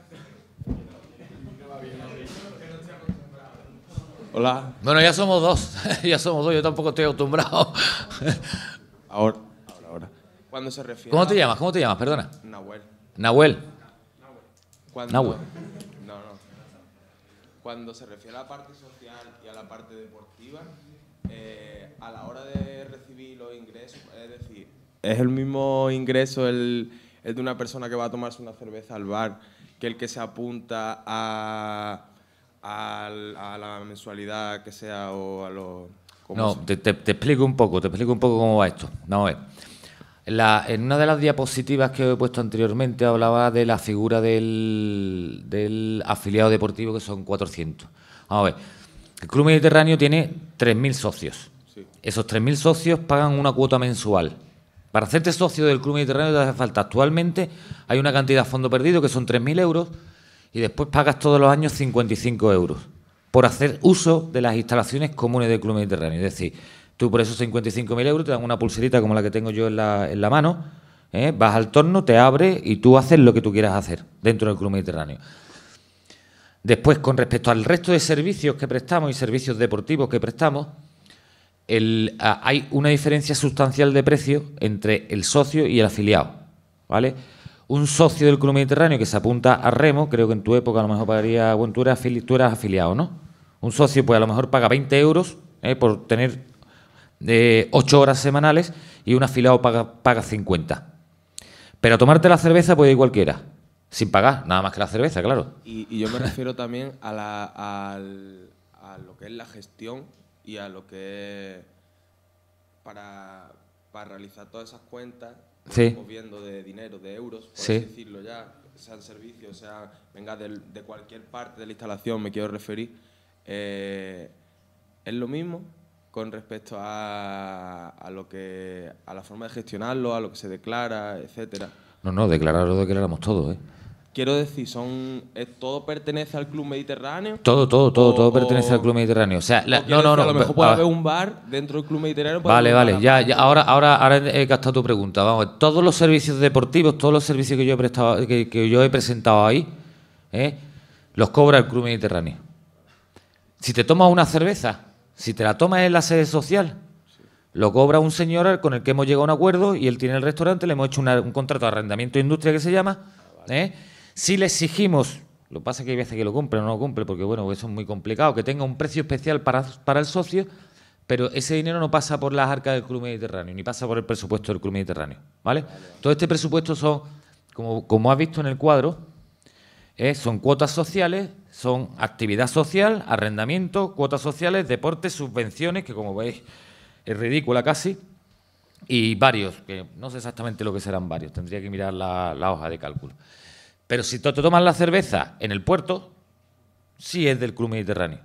B: Hola. Bueno, ya somos dos. ya somos dos. Yo tampoco estoy acostumbrado. ahora, ahora,
C: Cuando se refiere. ¿Cómo te llamas? ¿Cómo te llamas? Perdona. Nahuel. Nahuel. Nahuel. No, no. Cuando se refiere a la parte social y a la parte deportiva, eh, a la hora de recibir los ingresos, es decir, es el mismo ingreso el, el de una persona que va a tomarse una cerveza al bar que el que se apunta a, a, la mensualidad que sea o a los...
B: No, te, explico un poco, te explico un poco cómo va esto. Vamos a ver. en una de las diapositivas que he puesto anteriormente hablaba de la figura del, del afiliado deportivo, que son 400. Vamos a ver. El Club Mediterráneo tiene 3.000 socios. Sí. Esos 3.000 socios pagan una cuota mensual. Para hacerte socio del Club Mediterráneo te hace falta actualmente, hay una cantidad de fondo perdido que son 3.000 euros y después pagas todos los años 55 euros por hacer uso de las instalaciones comunes del Club Mediterráneo. Es decir, tú por esos 55.000 euros te dan una pulserita como la que tengo yo en la, mano, ¿eh? vas al torno, te abre y tú haces lo que tú quieras hacer dentro del Club Mediterráneo. Después, con respecto al resto de servicios que prestamos y servicios deportivos que prestamos, hay una diferencia sustancial de precio entre el socio y el afiliado. ¿Vale? Un socio del Club Mediterráneo que se apunta a Remo, creo que en tu época a lo mejor pagaría, bueno, tú eras, afiliado, ¿no? Un socio pues a lo mejor paga 20 euros ¿eh? por tener 8 eh, horas semanales y un afiliado paga, 50. Pero tomarte la cerveza puede ir cualquiera, sin pagar, nada más que la cerveza, claro.
C: Y, yo me refiero también a, la, a lo que es la gestión y a lo que es para, realizar todas esas cuentas, moviendo de dinero, de euros, por decirlo ya, sean servicios, sea, venga, de, cualquier parte de la instalación, me quiero referir, eh, es lo mismo con respecto a, a, lo que a la forma de gestionarlo, a lo que se declara, etcétera.
B: No, no, declarar declararlo declaramos todo, ¿eh?
C: Quiero decir, son eh, todo pertenece al Club Mediterráneo. Todo, todo, todo, todo pertenece al Club
B: Mediterráneo. O sea, no, no, no. A lo mejor puede haber
C: un bar dentro del Club Mediterráneo. Vale, vale.
B: Ya, ya, ahora, ahora, ahora he gastado tu pregunta. Vamos, todos los servicios deportivos, todos los servicios que yo he prestado, que, yo he presentado ahí, ¿eh? los cobra el Club Mediterráneo. Si te tomas una cerveza, si te la tomas en la sede social, lo cobra un señor con el que hemos llegado a un acuerdo y él tiene el restaurante, le hemos hecho un contrato de arrendamiento de industria que se llama. ¿eh? Si le exigimos, lo que pasa es que hay veces que lo cumple o no lo cumple, porque bueno, eso es muy complicado, que tenga un precio especial para, el socio, pero ese dinero no pasa por las arcas del Club Mediterráneo, ni pasa por el presupuesto del Club Mediterráneo, ¿vale? Todo este presupuesto son, como, has visto en el cuadro, eh, son cuotas sociales, son actividad social, arrendamiento, cuotas sociales, deportes, subvenciones, que como veis es ridícula casi, y varios, que no sé exactamente lo que serán varios, tendría que mirar la hoja de cálculo. Pero si te tomas la cerveza en el puerto, sí es del Club Mediterráneo.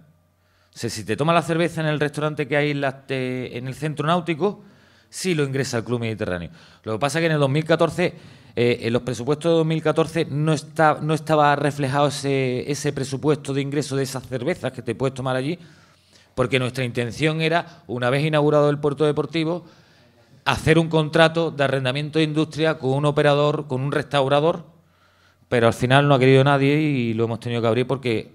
B: O sea, si te tomas la cerveza en el restaurante que hay en, el centro náutico, sí lo ingresa al Club Mediterráneo. Lo que pasa es que en el 2014, eh, en los presupuestos de 2014, no, no estaba reflejado ese, ese presupuesto de ingreso de esas cervezas que te puedes tomar allí, porque nuestra intención era, una vez inaugurado el puerto deportivo, hacer un contrato de arrendamiento de industria con un operador, con un restaurador pero al final no ha querido nadie y lo hemos tenido que abrir porque,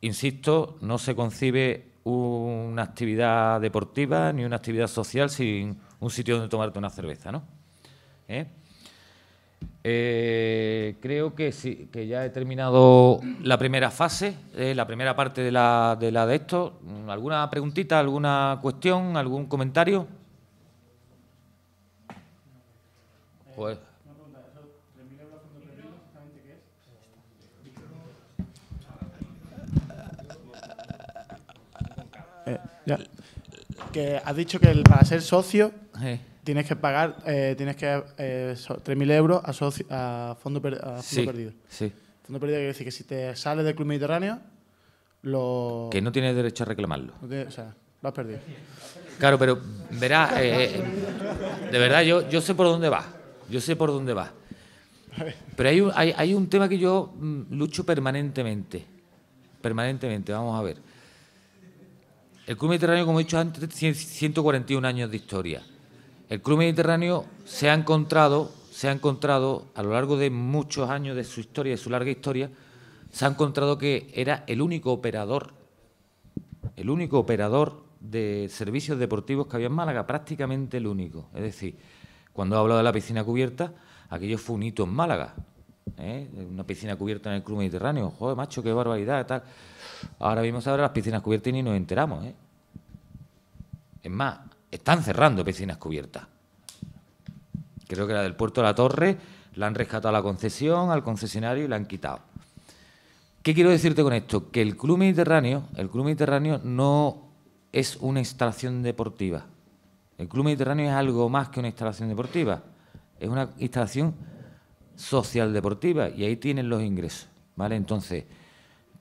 B: insisto, no se concibe una actividad deportiva ni una actividad social sin un sitio donde tomarte una cerveza, ¿no? ¿Eh? Eh, creo que sí, que ya he terminado la primera fase, ¿eh? la primera parte de de la de esto. ¿Alguna preguntita, alguna cuestión, algún comentario? Pues Que has dicho que para ser socio tienes que pagar eh, tienes que eh, 3.000 euros a, fondo, perdido. Sí. Fondo perdido quiere decir que si te sales del Club Mediterráneo, lo... Que no tienes derecho a reclamarlo. o sea, lo has perdido. Claro, pero verás, eh, eh, de verdad, yo, yo sé por dónde va. Yo sé por dónde va. Pero hay un, hay, hay un tema que yo mm, lucho permanentemente. Permanentemente, vamos a ver. El Club Mediterráneo, como he dicho antes, tiene 141 años de historia. El Club Mediterráneo se ha encontrado, se ha encontrado a lo largo de muchos años de su historia, de su larga historia, se ha encontrado que era el único operador, el único operador de servicios deportivos que había en Málaga, prácticamente el único. Es decir, cuando he hablado de la piscina cubierta, aquello fue un hito en Málaga. ¿eh? Una piscina cubierta en el Club Mediterráneo. Joder, macho, qué barbaridad, tal. Ahora vimos ahora las piscinas cubiertas y ni nos enteramos. ¿eh? Es más, están cerrando piscinas cubiertas. Creo que la del puerto de la Torre la han rescatado a la concesión, al concesionario y la han quitado. ¿Qué quiero decirte con esto? Que el Club Mediterráneo, el Club Mediterráneo no es una instalación deportiva. El Club Mediterráneo es algo más que una instalación deportiva. Es una instalación social deportiva y ahí tienen los ingresos. ¿Vale? Entonces,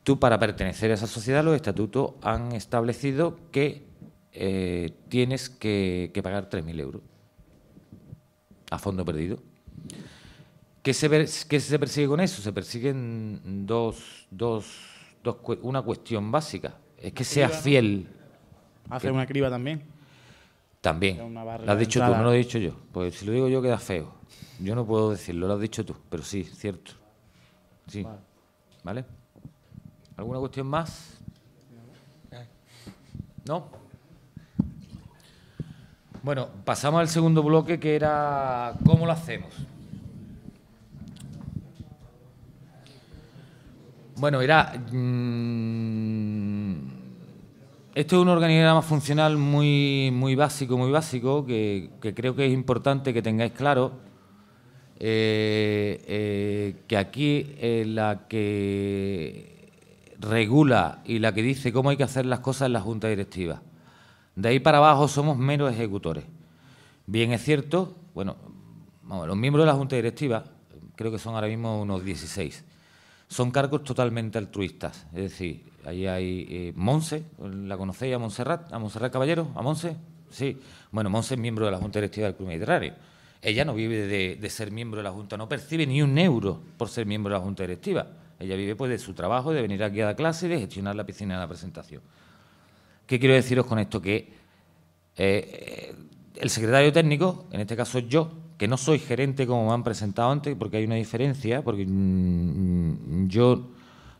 B: Tú para pertenecer a esa sociedad los estatutos han establecido que eh, tienes que, pagar 3.000 euros a fondo perdido. ¿Qué se, se persigue con eso? Se persiguen dos, una cuestión básica. Es que seas fiel. Hace una criba también. También. Lo has dicho tú, no lo he dicho yo. Pues si lo digo yo queda feo. Yo no puedo decirlo, lo has dicho tú, pero sí, cierto. Sí. ¿Vale? ¿Alguna cuestión más? ¿No? Bueno, pasamos al segundo bloque que era cómo lo hacemos. Bueno, era... Mm, esto es un organigrama funcional muy, muy básico, muy básico, que, creo que es importante que tengáis claro. Eh, eh, que aquí la que regula y la que dice cómo hay que hacer las cosas en la Junta Directiva. De ahí para abajo somos menos ejecutores. Bien es cierto, bueno, los miembros de la Junta Directiva, creo que son ahora mismo unos 16, son cargos totalmente altruistas. Es decir, ahí hay eh, Monse, ¿la conocéis a Montserrat? ¿A Montserrat Caballero? ¿A Monse? Sí. Bueno, Monse es miembro de la Junta Directiva del Club Mediterráneo. Ella no vive de ser miembro de la Junta, no percibe ni un euro por ser miembro de la Junta Directiva ella vive pues de su trabajo, de venir aquí a dar clase y de gestionar la piscina de la presentación. ¿Qué quiero deciros con esto? Que eh, eh, el secretario técnico, en este caso yo, que no soy gerente como me han presentado antes, porque hay una diferencia, porque mm, mm, yo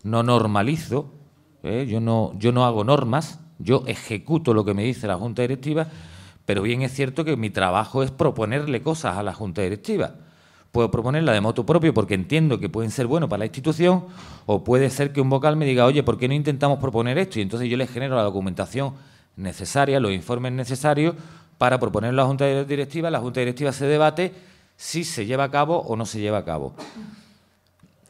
B: no normalizo, ¿eh? yo, no, yo no hago normas, yo ejecuto lo que me dice la Junta Directiva, pero bien es cierto que mi trabajo es proponerle cosas a la Junta Directiva puedo proponer de moto propio porque entiendo que pueden ser buenos para la institución o puede ser que un vocal me diga, oye, ¿por qué no intentamos proponer esto? Y entonces yo les genero la documentación necesaria, los informes necesarios para proponerlo a la Junta Directiva. La Junta Directiva se debate si se lleva a cabo o no se lleva a cabo.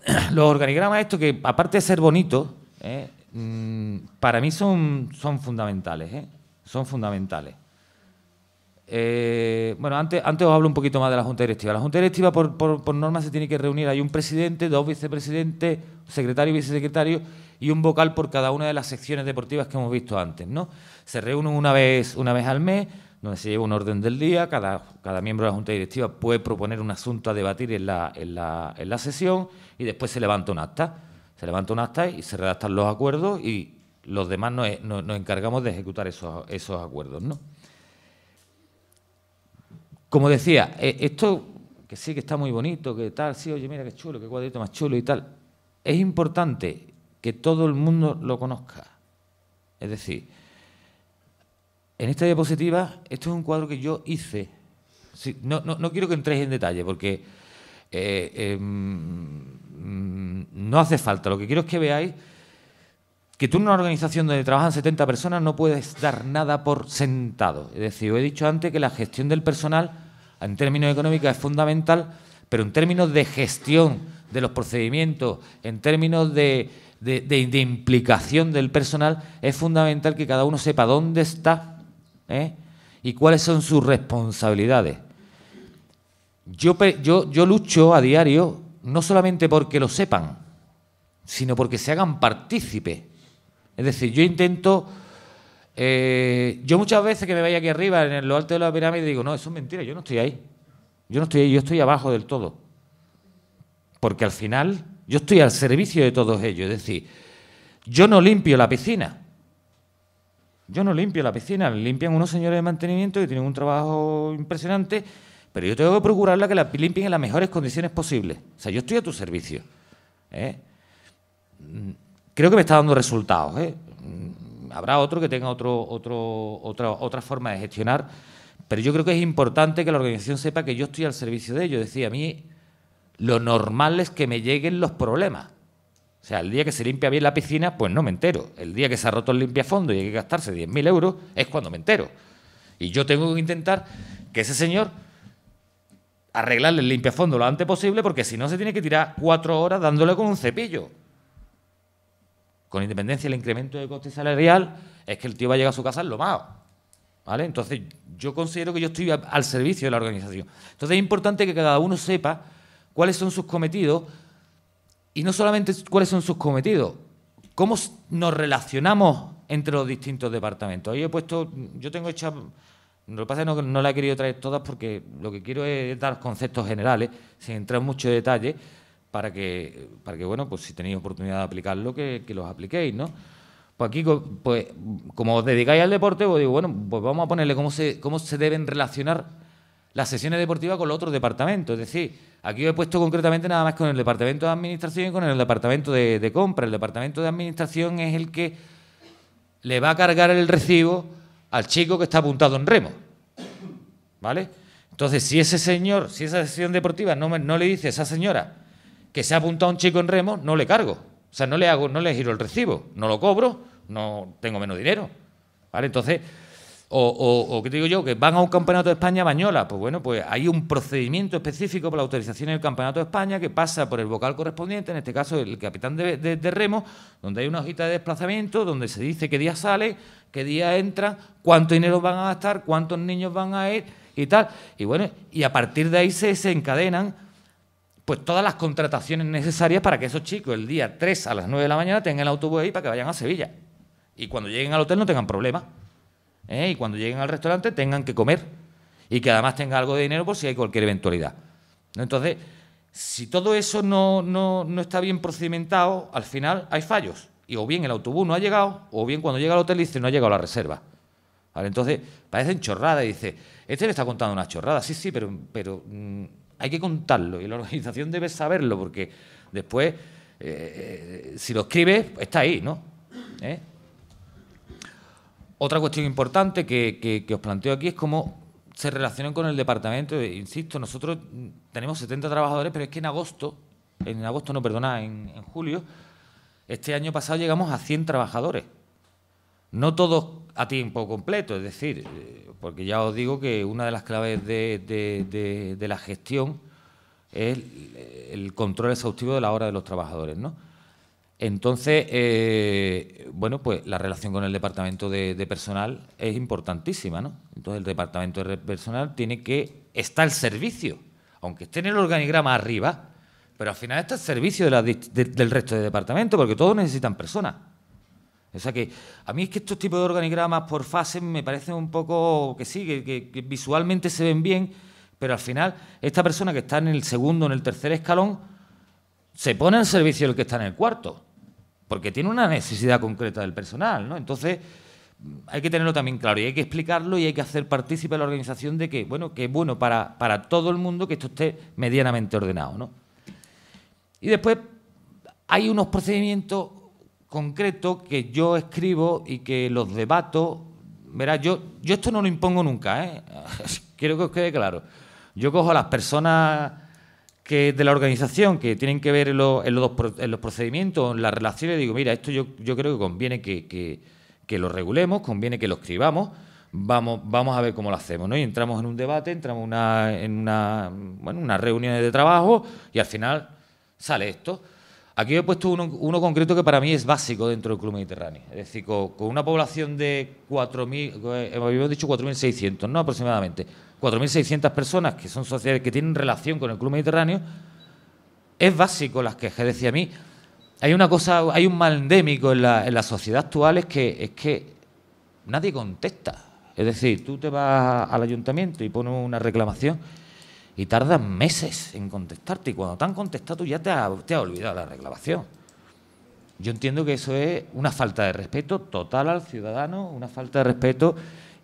B: Los organigramas, esto que aparte de ser bonitos, eh, mm, para mí son, son fundamentales, eh, son fundamentales. Eh, bueno, antes, antes os hablo un poquito más de la Junta Directiva. La Junta Directiva, por, por, norma, se tiene que reunir. Hay un presidente, dos vicepresidentes, secretario y vicesecretario y un vocal por cada una de las secciones deportivas que hemos visto antes. ¿no? Se reúnen una vez, una vez al mes, donde se lleva un orden del día. Cada, cada miembro de la Junta Directiva puede proponer un asunto a debatir en la, sesión y después se levanta un acta. Se levanta un acta y se redactan los acuerdos y los demás nos, nos encargamos de ejecutar esos, esos acuerdos. ¿no? Como decía, eh, esto que sí, que está muy bonito, que tal, sí, oye, mira qué chulo, qué cuadrito más chulo y tal, es importante que todo el mundo lo conozca. Es decir, en esta diapositiva, esto es un cuadro que yo hice. no, quiero que entréis en detalle porque eh, em, no hace falta. Lo que quiero es que veáis que tú en una organización donde trabajan 70 personas no puedes dar nada por sentado. Es decir, os he dicho antes que la gestión del personal en términos económicos es fundamental, pero en términos de gestión de los procedimientos, en términos de, implicación del personal, es fundamental que cada uno sepa dónde está ¿eh? y cuáles son sus responsabilidades. Yo, yo, yo lucho a diario no solamente porque lo sepan, sino porque se hagan partícipe. Es decir, yo intento eh, yo muchas veces que me vaya aquí arriba, en lo alto de la pirámide, digo, no, eso es mentira, yo no estoy ahí. Yo no estoy ahí, yo estoy abajo del todo. Porque al final yo estoy al servicio de todos ellos. Es decir, yo no limpio la piscina. Yo no limpio la piscina, limpian unos señores de mantenimiento que tienen un trabajo impresionante, pero yo tengo que procurarla que la limpien en las mejores condiciones posibles. O sea, yo estoy a tu servicio. ¿eh? Mm, creo que me está dando resultados. ¿eh? Habrá otro que tenga otro, otra, otra forma de gestionar, pero yo creo que es importante que la organización sepa que yo estoy al servicio de ellos. Decía a mí lo normal es que me lleguen los problemas. O sea, el día que se limpia bien la piscina, pues no me entero. El día que se ha roto el limpiafondo y hay que gastarse 10.000 euros, es cuando me entero. Y yo tengo que intentar que ese señor arregle el limpiafondo lo antes posible, porque si no se tiene que tirar cuatro horas dándole con un cepillo con independencia el incremento de coste salarial, es que el tío va a llegar a su casa en más, ¿Vale? Entonces, yo considero que yo estoy al servicio de la organización. Entonces, es importante que cada uno sepa cuáles son sus cometidos y no solamente cuáles son sus cometidos, cómo nos relacionamos entre los distintos departamentos. Ahí he puesto, yo tengo hecha, lo que pasa es que no, la he querido traer todas porque lo que quiero es dar conceptos generales, sin entrar en mucho detalle, para que, para que bueno, pues si tenéis oportunidad de aplicarlo, que, que los apliquéis, ¿no? Pues aquí, pues, como os dedicáis al deporte, os pues digo, bueno, pues vamos a ponerle cómo se, cómo se deben relacionar las sesiones deportivas con los otros departamentos. Es decir, aquí he puesto concretamente nada más con el departamento de administración y con el departamento de, compra. El departamento de administración es el que le va a cargar el recibo al chico que está apuntado en remo. ¿Vale? Entonces, si ese señor, si esa sesión deportiva no, no le dice a esa señora, que se ha apuntado un chico en remo, no le cargo. O sea, no le hago, no le giro el recibo, no lo cobro, no tengo menos dinero. ¿Vale? Entonces, o, o, qué digo yo, que van a un campeonato de España bañola. Pues bueno, pues hay un procedimiento específico para la autorización del campeonato de España que pasa por el vocal correspondiente, en este caso el capitán de, de, remo, donde hay una hojita de desplazamiento, donde se dice qué día sale, qué día entra, cuánto dinero van a gastar, cuántos niños van a ir y tal. Y bueno, y a partir de ahí se, se encadenan pues todas las contrataciones necesarias para que esos chicos el día 3 a las 9 de la mañana tengan el autobús ahí para que vayan a Sevilla. Y cuando lleguen al hotel no tengan problema. ¿eh? Y cuando lleguen al restaurante tengan que comer. Y que además tengan algo de dinero por si hay cualquier eventualidad. Entonces, si todo eso no, está bien procedimentado, al final hay fallos. Y o bien el autobús no ha llegado, o bien cuando llega al hotel dice no ha llegado la reserva. ¿Vale? Entonces, parecen chorradas y dice, este le está contando una chorrada. Sí, sí, pero... pero mm, hay que contarlo y la organización debe saberlo porque después, eh, eh, si lo escribes, pues, está ahí, ¿no? ¿Eh? Otra cuestión importante que, os planteo aquí es cómo se relacionan con el departamento. Insisto, nosotros tenemos 70 trabajadores, pero es que en agosto, en agosto no, perdona, en, en julio, este año pasado llegamos a 100 trabajadores. No todos a tiempo completo, es decir, porque ya os digo que una de las claves de, la gestión es el, control exhaustivo de la hora de los trabajadores, ¿no? Entonces, eh, bueno, pues la relación con el departamento de, personal es importantísima, ¿no? Entonces el departamento de personal tiene que estar al servicio, aunque esté en el organigrama arriba, pero al final está al servicio del resto del departamento, porque todos necesitan personas. O sea que a mí es que estos tipos de organigramas por fase me parecen un poco que sí, que, visualmente se ven bien, pero al final esta persona que está en el segundo, en el tercer escalón, se pone al servicio del que está en el cuarto, porque tiene una necesidad concreta del personal, ¿no? Entonces hay que tenerlo también claro y hay que explicarlo y hay que hacer partícipe a la organización de que, bueno, que es bueno para, para todo el mundo que esto esté medianamente ordenado, ¿no? Y después hay unos procedimientos concreto que yo escribo y que los debato. verá, yo, yo esto no lo impongo nunca, ¿eh? quiero que os quede claro. Yo cojo a las personas que de la organización que tienen que ver en, los, procedimientos, en las relaciones, digo, mira, esto yo, creo que conviene que, lo regulemos, conviene que lo escribamos, vamos, vamos a ver cómo lo hacemos, ¿no? Y entramos en un debate, entramos una, en una, bueno, unas reuniones de trabajo y al final sale esto. Aquí he puesto uno, concreto que para mí es básico dentro del Club Mediterráneo. Es decir, con, una población de 4.000, eh, habíamos dicho 4.600, ¿no? Aproximadamente. 4.600 personas que son sociedades que tienen relación con el Club Mediterráneo. Es básico las quejas. decía a mí, hay una cosa, hay un mal endémico en la, sociedad actual, que, es que nadie contesta. Es decir, tú te vas al ayuntamiento y pones una reclamación y tardan meses en contestarte. Y cuando te han contestado, ya te ha, te ha olvidado la reclamación. Yo entiendo que eso es una falta de respeto total al ciudadano, una falta de respeto,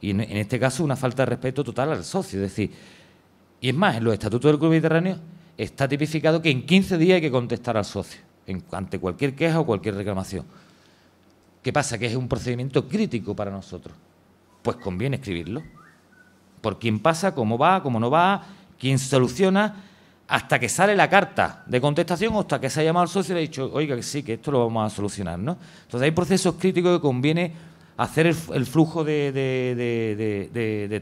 B: y en, este caso una falta de respeto total al socio. Es decir, y es más, en los estatutos del Club Mediterráneo está tipificado que en 15 días hay que contestar al socio ante cualquier queja o cualquier reclamación. ¿Qué pasa? Que es un procedimiento crítico para nosotros. Pues conviene escribirlo. Por quién pasa, cómo va, cómo no va, quien soluciona hasta que sale la carta de contestación o hasta que se ha llamado al socio y le ha dicho, oiga, que sí, que esto lo vamos a solucionar, ¿no? Entonces hay procesos críticos que conviene hacer el, flujo de,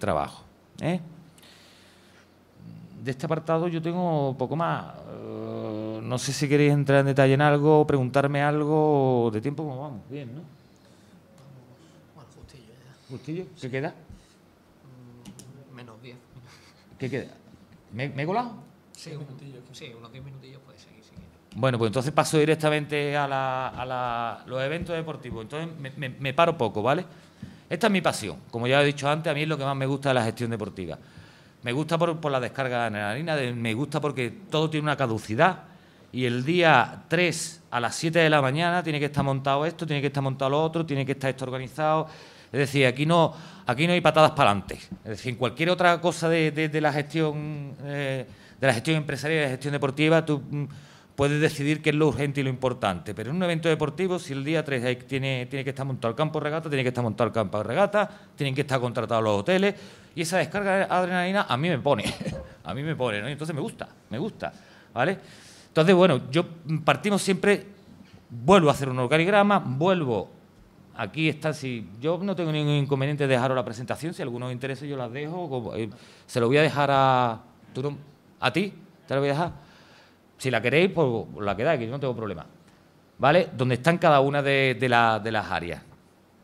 B: trabajo. ¿eh? De este apartado yo tengo poco más. Eh, no sé si queréis entrar en detalle en algo, preguntarme algo de tiempo, como vamos, bien, ¿no? Bueno, justillo ¿Qué queda? Mm, menos 10. ¿Qué queda? ¿Me, he colado?
A: Sí, unos 10 minutillos puede seguir Bueno, pues
B: entonces paso directamente a, los eventos deportivos. Entonces me, paro poco, ¿vale? Esta es mi pasión. Como ya he dicho antes, a mí es lo que más me gusta de la gestión deportiva. Me gusta por, la descarga de adrenalina, me gusta porque todo tiene una caducidad y el día 3 a las 7 de la mañana tiene que estar montado esto, tiene que estar montado lo otro, tiene que estar esto organizado es decir, aquí no, aquí no hay patadas para adelante. Es decir, en cualquier otra cosa de, la gestión eh, de la gestión empresarial de la gestión deportiva, tú mm, puedes decidir qué es lo urgente y lo importante. Pero en un evento deportivo, si el día 3 tiene, tiene que estar montado el campo de regata, tiene que estar montado el campo de regata, tienen que estar contratados los hoteles, y esa descarga de adrenalina a mí me pone, a mí me pone, ¿no? Entonces me gusta, me gusta, ¿vale? Entonces, bueno, yo mm, partimos siempre, vuelvo a hacer un organigrama, vuelvo Aquí está, si yo no tengo ningún inconveniente de dejaros la presentación, si alguno os interesa yo las dejo, eh, se lo voy a dejar a, a ti, te lo voy a dejar. Si la queréis, pues la quedáis, que yo no tengo problema. ¿Vale? Donde están cada una de, las áreas.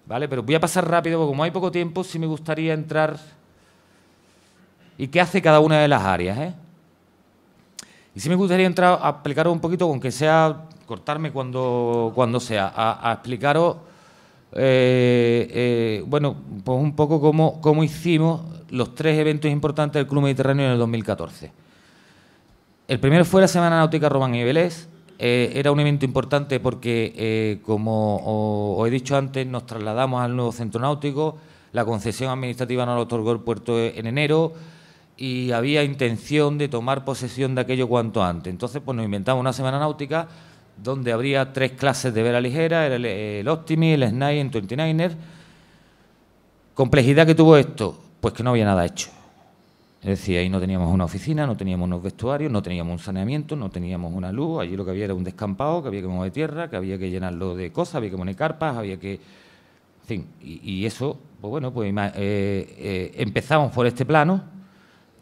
B: ¿Vale? Pero voy a pasar rápido, porque como hay poco tiempo, sí me gustaría entrar... ¿Y qué hace cada una de las áreas? Eh? Y sí me gustaría entrar a explicaros un poquito, aunque sea cortarme cuando, cuando sea, a explicaros eh, eh, bueno, pues un poco cómo, hicimos los tres eventos importantes del Club Mediterráneo en el 2014. El primero fue la Semana Náutica Román y Vélez. Eh, era un evento importante porque, como os he dicho antes, nos trasladamos al nuevo centro náutico. La concesión administrativa nos lo otorgó el puerto en enero y había intención de tomar posesión de aquello cuanto antes. Entonces, pues nos inventamos una semana náutica donde habría tres clases de vela ligera, era el Optimi, el Snai, el 29er. ¿Complejidad que tuvo esto? Pues que no había nada hecho. Es decir, ahí no teníamos una oficina, no teníamos unos vestuarios, no teníamos un saneamiento, no teníamos una luz. Allí lo que había era un descampado, que había que mover tierra, que había que llenarlo de cosas, había que poner carpas, había que... En fin, y, eso, pues bueno, pues eh, eh, empezamos por este plano,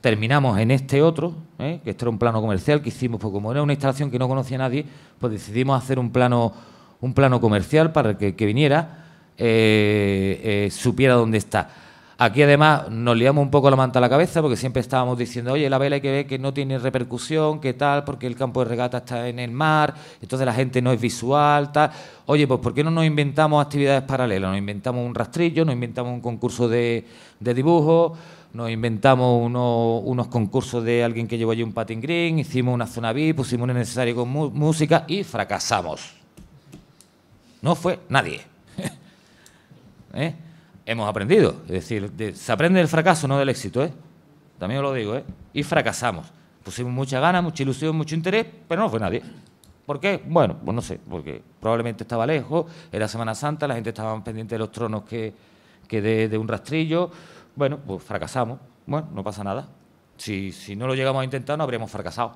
B: terminamos en este otro, ¿eh? que este era un plano comercial que hicimos, porque como era una instalación que no conocía nadie, pues decidimos hacer un plano, un plano comercial para que, que viniera, eh, eh, supiera dónde está. Aquí además nos liamos un poco la manta a la cabeza porque siempre estábamos diciendo, oye, la vela hay que ver que no tiene repercusión, qué tal, porque el campo de regata está en el mar, entonces la gente no es visual, tal. Oye, pues ¿por qué no nos inventamos actividades paralelas? Nos inventamos un rastrillo, nos inventamos un concurso de, de dibujo nos inventamos unos concursos de alguien que llevó allí un patin green, hicimos una zona VIP, pusimos un necesario con música y fracasamos. No fue nadie. ¿Eh? Hemos aprendido, es decir, se aprende del fracaso, no del éxito, ¿eh? También os lo digo, ¿eh? Y fracasamos. Pusimos mucha gana, mucha ilusión, mucho interés, pero no fue nadie. ¿Por qué? Bueno, pues no sé, porque probablemente estaba lejos, era Semana Santa, la gente estaba pendiente de los tronos que, de un rastrillo, bueno, pues fracasamos. Bueno, no pasa nada. Si, no lo llegamos a intentar, no habríamos fracasado.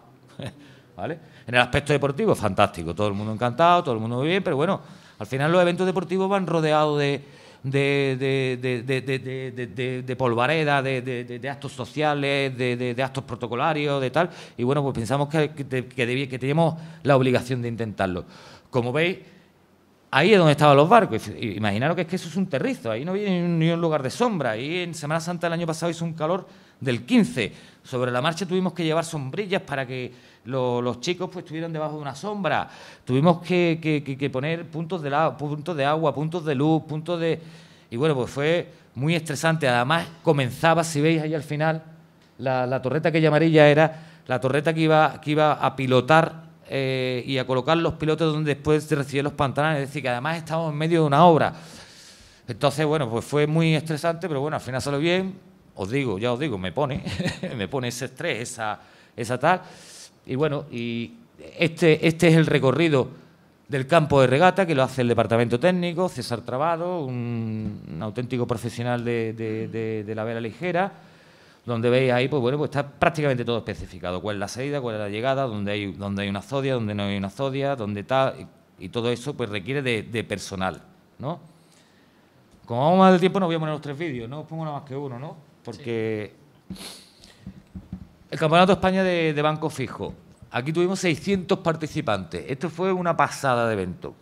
B: ¿Vale? En el aspecto deportivo, fantástico. Todo el mundo encantado, todo el mundo muy bien, pero bueno, al final los eventos deportivos van rodeados de, de, de, polvareda, de, actos sociales, de, actos protocolarios, de tal. Y bueno, pues pensamos que, que, que teníamos la obligación de intentarlo. Como veis, Ahí es donde estaban los barcos. Imaginaros que es que eso es un terrizo, ahí no había ni un lugar de sombra. Ahí en Semana Santa el año pasado hizo un calor del 15. Sobre la marcha tuvimos que llevar sombrillas para que los chicos pues estuvieran debajo de una sombra. Tuvimos que, poner puntos de, puntos de agua, puntos de luz, puntos de... Y bueno, pues fue muy estresante. Además comenzaba, si veis ahí al final, la, torreta aquella amarilla era la torreta que iba, que iba a pilotar eh, y a colocar los pilotos donde después se reciben los pantalones. Es decir, que además estamos en medio de una obra. Entonces, bueno, pues fue muy estresante, pero bueno, al final salió bien. Os digo, ya os digo, me pone, me pone ese estrés, esa, esa tal. Y bueno, y este, este, es el recorrido del campo de regata que lo hace el departamento técnico, César Trabado, un, auténtico profesional de la vela ligera donde veis ahí, pues bueno, pues está prácticamente todo especificado, cuál es la salida, cuál es la llegada, dónde hay, dónde hay una zodia, dónde no hay una zodia, dónde está, y todo eso pues requiere de, personal, ¿no? Como vamos más del tiempo, no voy a poner los tres vídeos, no os pongo nada más que uno, ¿no? Porque el Campeonato España de, Banco Fijo, aquí tuvimos 600 participantes, esto fue una pasada de evento.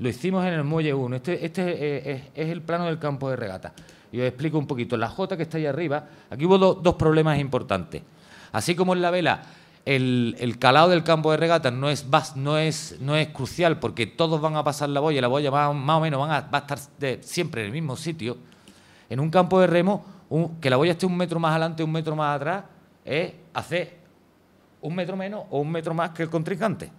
B: Lo hicimos en el Muelle 1, este, este eh, es el plano del campo de regata. Y os explico un poquito. La J que está ahí arriba, aquí hubo dos problemas importantes. Así como en la vela, el, calado del campo de regata no es, no, es, no es crucial porque todos van a pasar la boya, la boya más, o menos van a, va a estar siempre en el mismo sitio. En un campo de remo, que la boya esté un metro más adelante, un metro más atrás, es hacer un metro menos o un metro más que el contrincante.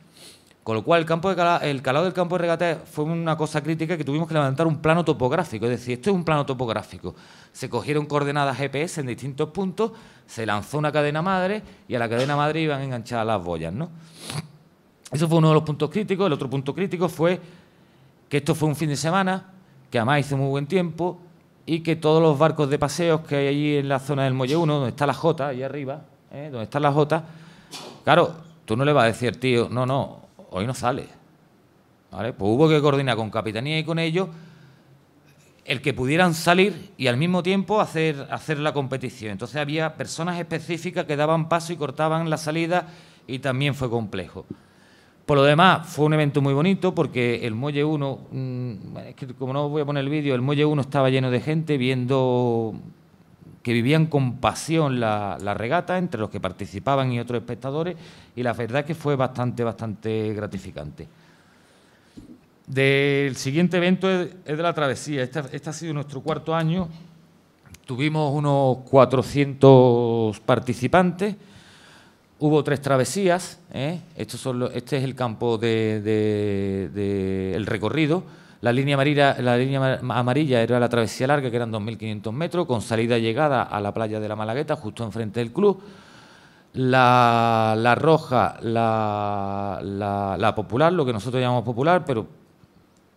B: Con lo cual, el, campo de el calado del campo de regate fue una cosa crítica que tuvimos que levantar un plano topográfico. Es decir, esto es un plano topográfico. Se cogieron coordenadas GPS en distintos puntos, se lanzó una cadena madre y a la cadena madre iban enganchadas las boyas. ¿no? Eso fue uno de los puntos críticos. El otro punto crítico fue que esto fue un fin de semana, que además hizo muy buen tiempo y que todos los barcos de paseos que hay allí en la zona del Muelle 1, donde está la J, ahí arriba, ¿eh? donde está la J, claro, tú no le vas a decir, tío, no, no, hoy no sale. ¿Vale? Pues hubo que coordinar con Capitanía y con ellos el que pudieran salir y al mismo tiempo hacer, hacer la competición. Entonces había personas específicas que daban paso y cortaban la salida y también fue complejo. Por lo demás, fue un evento muy bonito porque el Muelle 1, mm, es que como no voy a poner el vídeo, el Muelle 1 estaba lleno de gente viendo que vivían con pasión la, regata, entre los que participaban y otros espectadores, y la verdad que fue bastante, bastante gratificante. Del siguiente evento es, de la travesía. Este, este, ha sido nuestro cuarto año. Tuvimos unos 400 participantes. Hubo tres travesías. ¿eh? Estos son este es el campo del de el recorrido la línea, amarilla, la línea amarilla era la travesía larga, que eran 2.500 metros, con salida y llegada a la playa de la Malagueta, justo enfrente del club. La, roja, la, popular, lo que nosotros llamamos popular, pero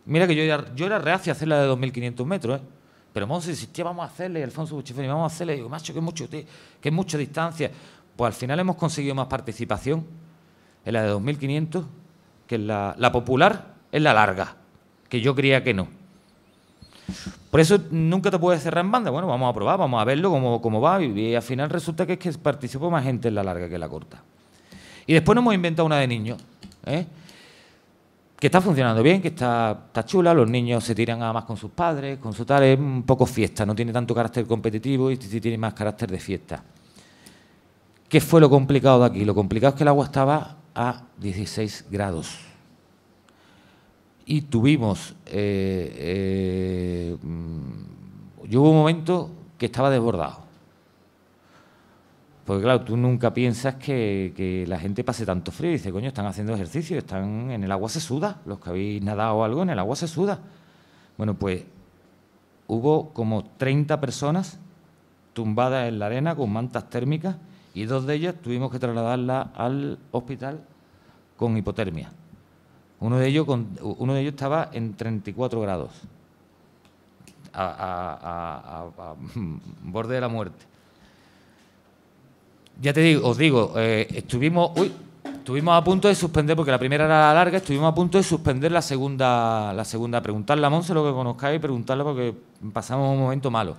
B: mira que yo era, yo era reacio a hacer la de 2.500 metros, ¿eh? Pero Monse insistía, vamos a hacerle, Alfonso Buchifoni, vamos a hacerle. digo, macho, que es mucho, que mucha distancia. Pues al final hemos conseguido más participación en la de 2.500 que en la, la popular, es la larga que yo creía que no. Por eso nunca te puedes cerrar en banda. Bueno, vamos a probar, vamos a verlo cómo, va. Y, al final resulta que es que participó más gente en la larga que en la corta. Y después nos hemos inventado una de niños, ¿eh? que está funcionando bien, que está, está chula. Los niños se tiran más con sus padres, con su tal. Es un poco fiesta, no tiene tanto carácter competitivo y tiene más carácter de fiesta. ¿Qué fue lo complicado de aquí? Lo complicado es que el agua estaba a 16 grados y tuvimos, eh, eh, yo hubo un momento que estaba desbordado. Porque claro, tú nunca piensas que, la gente pase tanto frío. Dice, coño, están haciendo ejercicio, están en el agua se suda. Los que habéis nadado algo, en el agua se suda. Bueno, pues hubo como 30 personas tumbadas en la arena con mantas térmicas y dos de ellas tuvimos que trasladarla al hospital con hipotermia. Uno de ellos, uno de ellos estaba en 34 grados, a, borde de la muerte. Ya te digo, os digo, eh, estuvimos, estuvimos a punto de suspender, porque la primera era larga, estuvimos a punto de suspender la segunda, la segunda. Preguntarle a Monse lo que conozcáis y preguntarle porque pasamos un momento malo.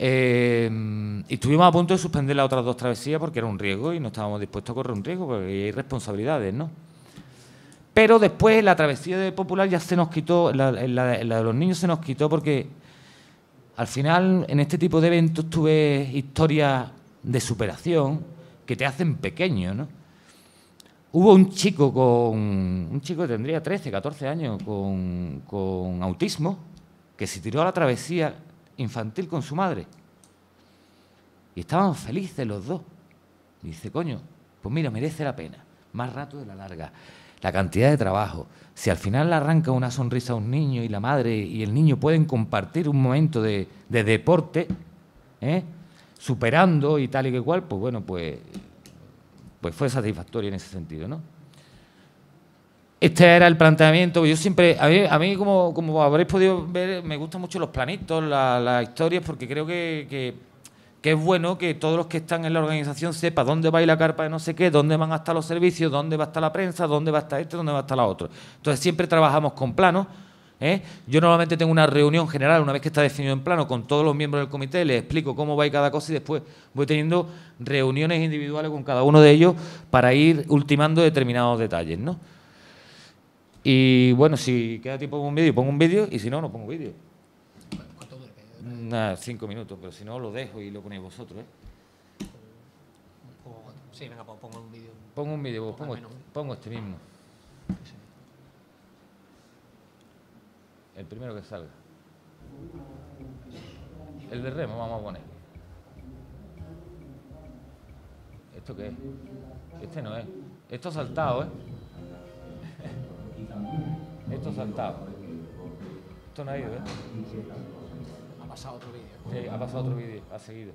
B: Eh, y estuvimos a punto de suspender las otras dos travesías porque era un riesgo y no estábamos dispuestos a correr un riesgo, porque hay responsabilidades, ¿no? Pero después la travesía de Popular ya se nos quitó, la, de los niños se nos quitó porque al final en este tipo de eventos tuve historias de superación que te hacen pequeño, ¿no? Hubo un chico con. Un chico que tendría 13, 14 años con, con, autismo que se tiró a la travesía infantil con su madre. Y estábamos felices los dos. dice, coño, pues mira, merece la pena. Más rato de la larga la cantidad de trabajo. Si al final le arranca una sonrisa a un niño y la madre y el niño pueden compartir un momento de, deporte, ¿eh? superando y tal y que cual, pues bueno, pues, pues fue satisfactorio en ese sentido, ¿no? Este era el planteamiento. Yo siempre, a mí, como, como, habréis podido ver, me gustan mucho los planitos, las historias, porque creo que que es bueno que todos los que están en la organización sepan dónde va a ir la carpa de no sé qué, dónde van a estar los servicios, dónde va a estar la prensa, dónde va a estar este, dónde va a estar la otra. Entonces siempre trabajamos con planos. ¿eh? Yo normalmente tengo una reunión general, una vez que está definido en plano, con todos los miembros del comité, les explico cómo va a ir cada cosa y después voy teniendo reuniones individuales con cada uno de ellos para ir ultimando determinados detalles. Y bueno, si queda tiempo pongo un vídeo, pongo un vídeo y si no, no pongo vídeo nada, cinco minutos, pero si no lo dejo y lo ponéis vosotros. ¿eh?
A: sí, venga, pues pongo un vídeo. Pongo un vídeo, pongo, este, ¿eh?
B: pongo, este mismo. El primero que salga. El de remo vamos a poner. ¿Esto qué es? Este no es. Esto saltado, ¿eh? Esto saltado. Esto no ha ido, ¿eh? otro vídeo. ha pasado otro vídeo, ha seguido.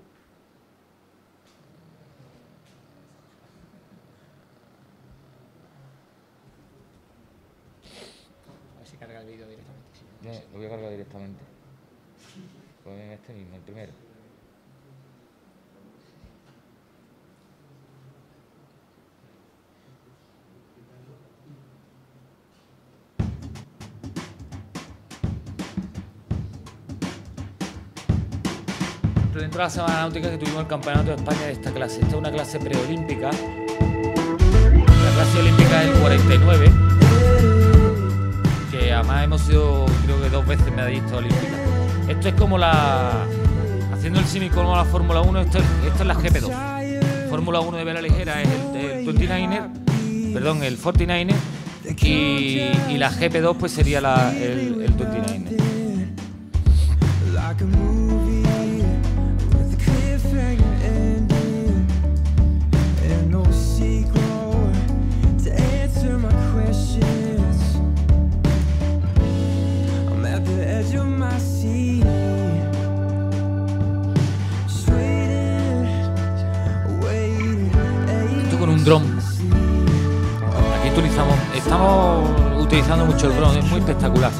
A: A ver si carga el vídeo directamente. No, lo
B: voy a cargar directamente. Ponen pues este mismo, el primero. la Semana Náutica que tuvimos el Campeonato de España de esta clase. Esta es una clase preolímpica, la clase olímpica del 49, que además hemos sido creo que dos veces dicho olímpica Esto es como la... Haciendo el símico a la Fórmula 1, esto es, la GP2. Fórmula 1 de vela ligera es el, perdón, el 49er, y, la GP2 pues sería la, estamos utilizando mucho el drone es muy espectacular.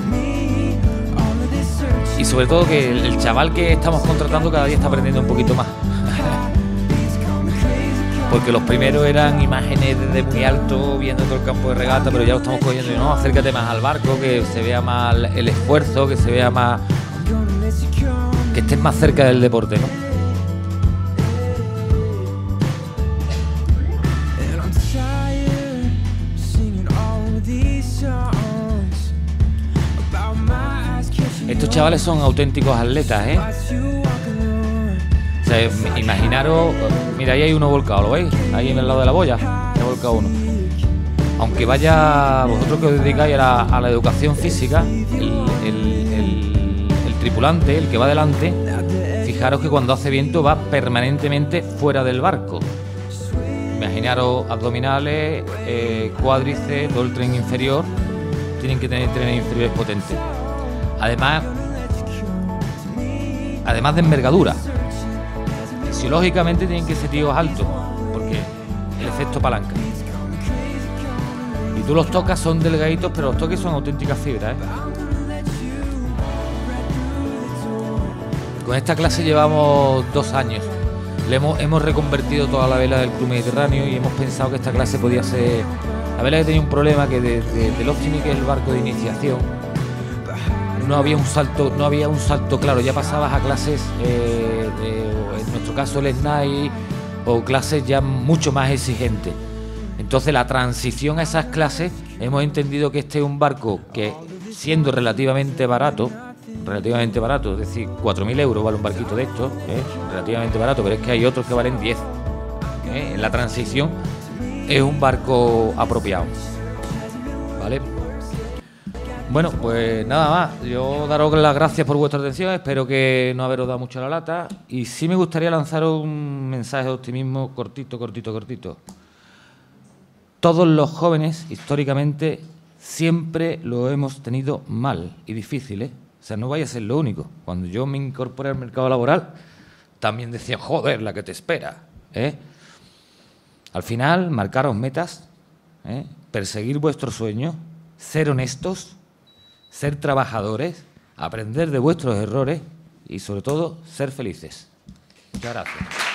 B: Y sobre todo que el, chaval que estamos contratando cada día está aprendiendo un poquito más. Porque los primeros eran imágenes desde muy alto, viendo todo el campo de regata, pero ya lo estamos cogiendo. no, acércate más al barco, que se vea más el esfuerzo, que se vea más. que estés más cerca del deporte, ¿no? son auténticos atletas, ¿eh? imaginaros, mira, ahí hay uno volcado, ¿lo veis? Ahí en el lado de la boya, se volca uno. Aunque vaya, vosotros que os dedicáis a la, educación física, el, tripulante, el que va adelante fijaros que cuando hace viento va permanentemente fuera del barco imaginaros abdominales, eh, cuádriceps, todo tren inferior, tienen que tener trenes inferiores potentes. Además, además de envergadura. Fisiológicamente tienen que ser tíos altos, porque el efecto palanca. Y tú los tocas, son delgaditos, pero los toques son auténticas fibras. ¿eh? Con esta clase llevamos dos años. hemos, reconvertido toda la vela del Club Mediterráneo y hemos pensado que esta clase podía ser. La vela que tenía un problema que desde de, que es el barco de iniciación, no había un salto, no había un salto claro, ya pasabas a clases, eh, en nuestro caso el SNAI, o clases ya mucho más exigentes. Entonces la transición a esas clases, hemos entendido que este es un barco que siendo relativamente barato, relativamente barato, es decir, 4.000 euros vale un barquito de estos, es ¿eh? relativamente barato, pero es que hay otros que valen 10. ¿eh? En la transición es un barco apropiado. ¿Vale? Bueno, pues nada más. Yo daros las gracias por vuestra atención. Espero que no haberos dado mucho la lata. Y sí me gustaría lanzar un mensaje de optimismo cortito, cortito, cortito. Todos los jóvenes, históricamente, siempre lo hemos tenido mal y difícil, ¿eh? O sea, no vaya a ser lo único. Cuando yo me incorporé al mercado laboral, también decía, joder, la que te espera, ¿eh? Al final, marcaros metas, ¿eh? perseguir vuestro sueño, ser honestos ser trabajadores, aprender de vuestros errores y sobre todo ser felices. Muchas gracias.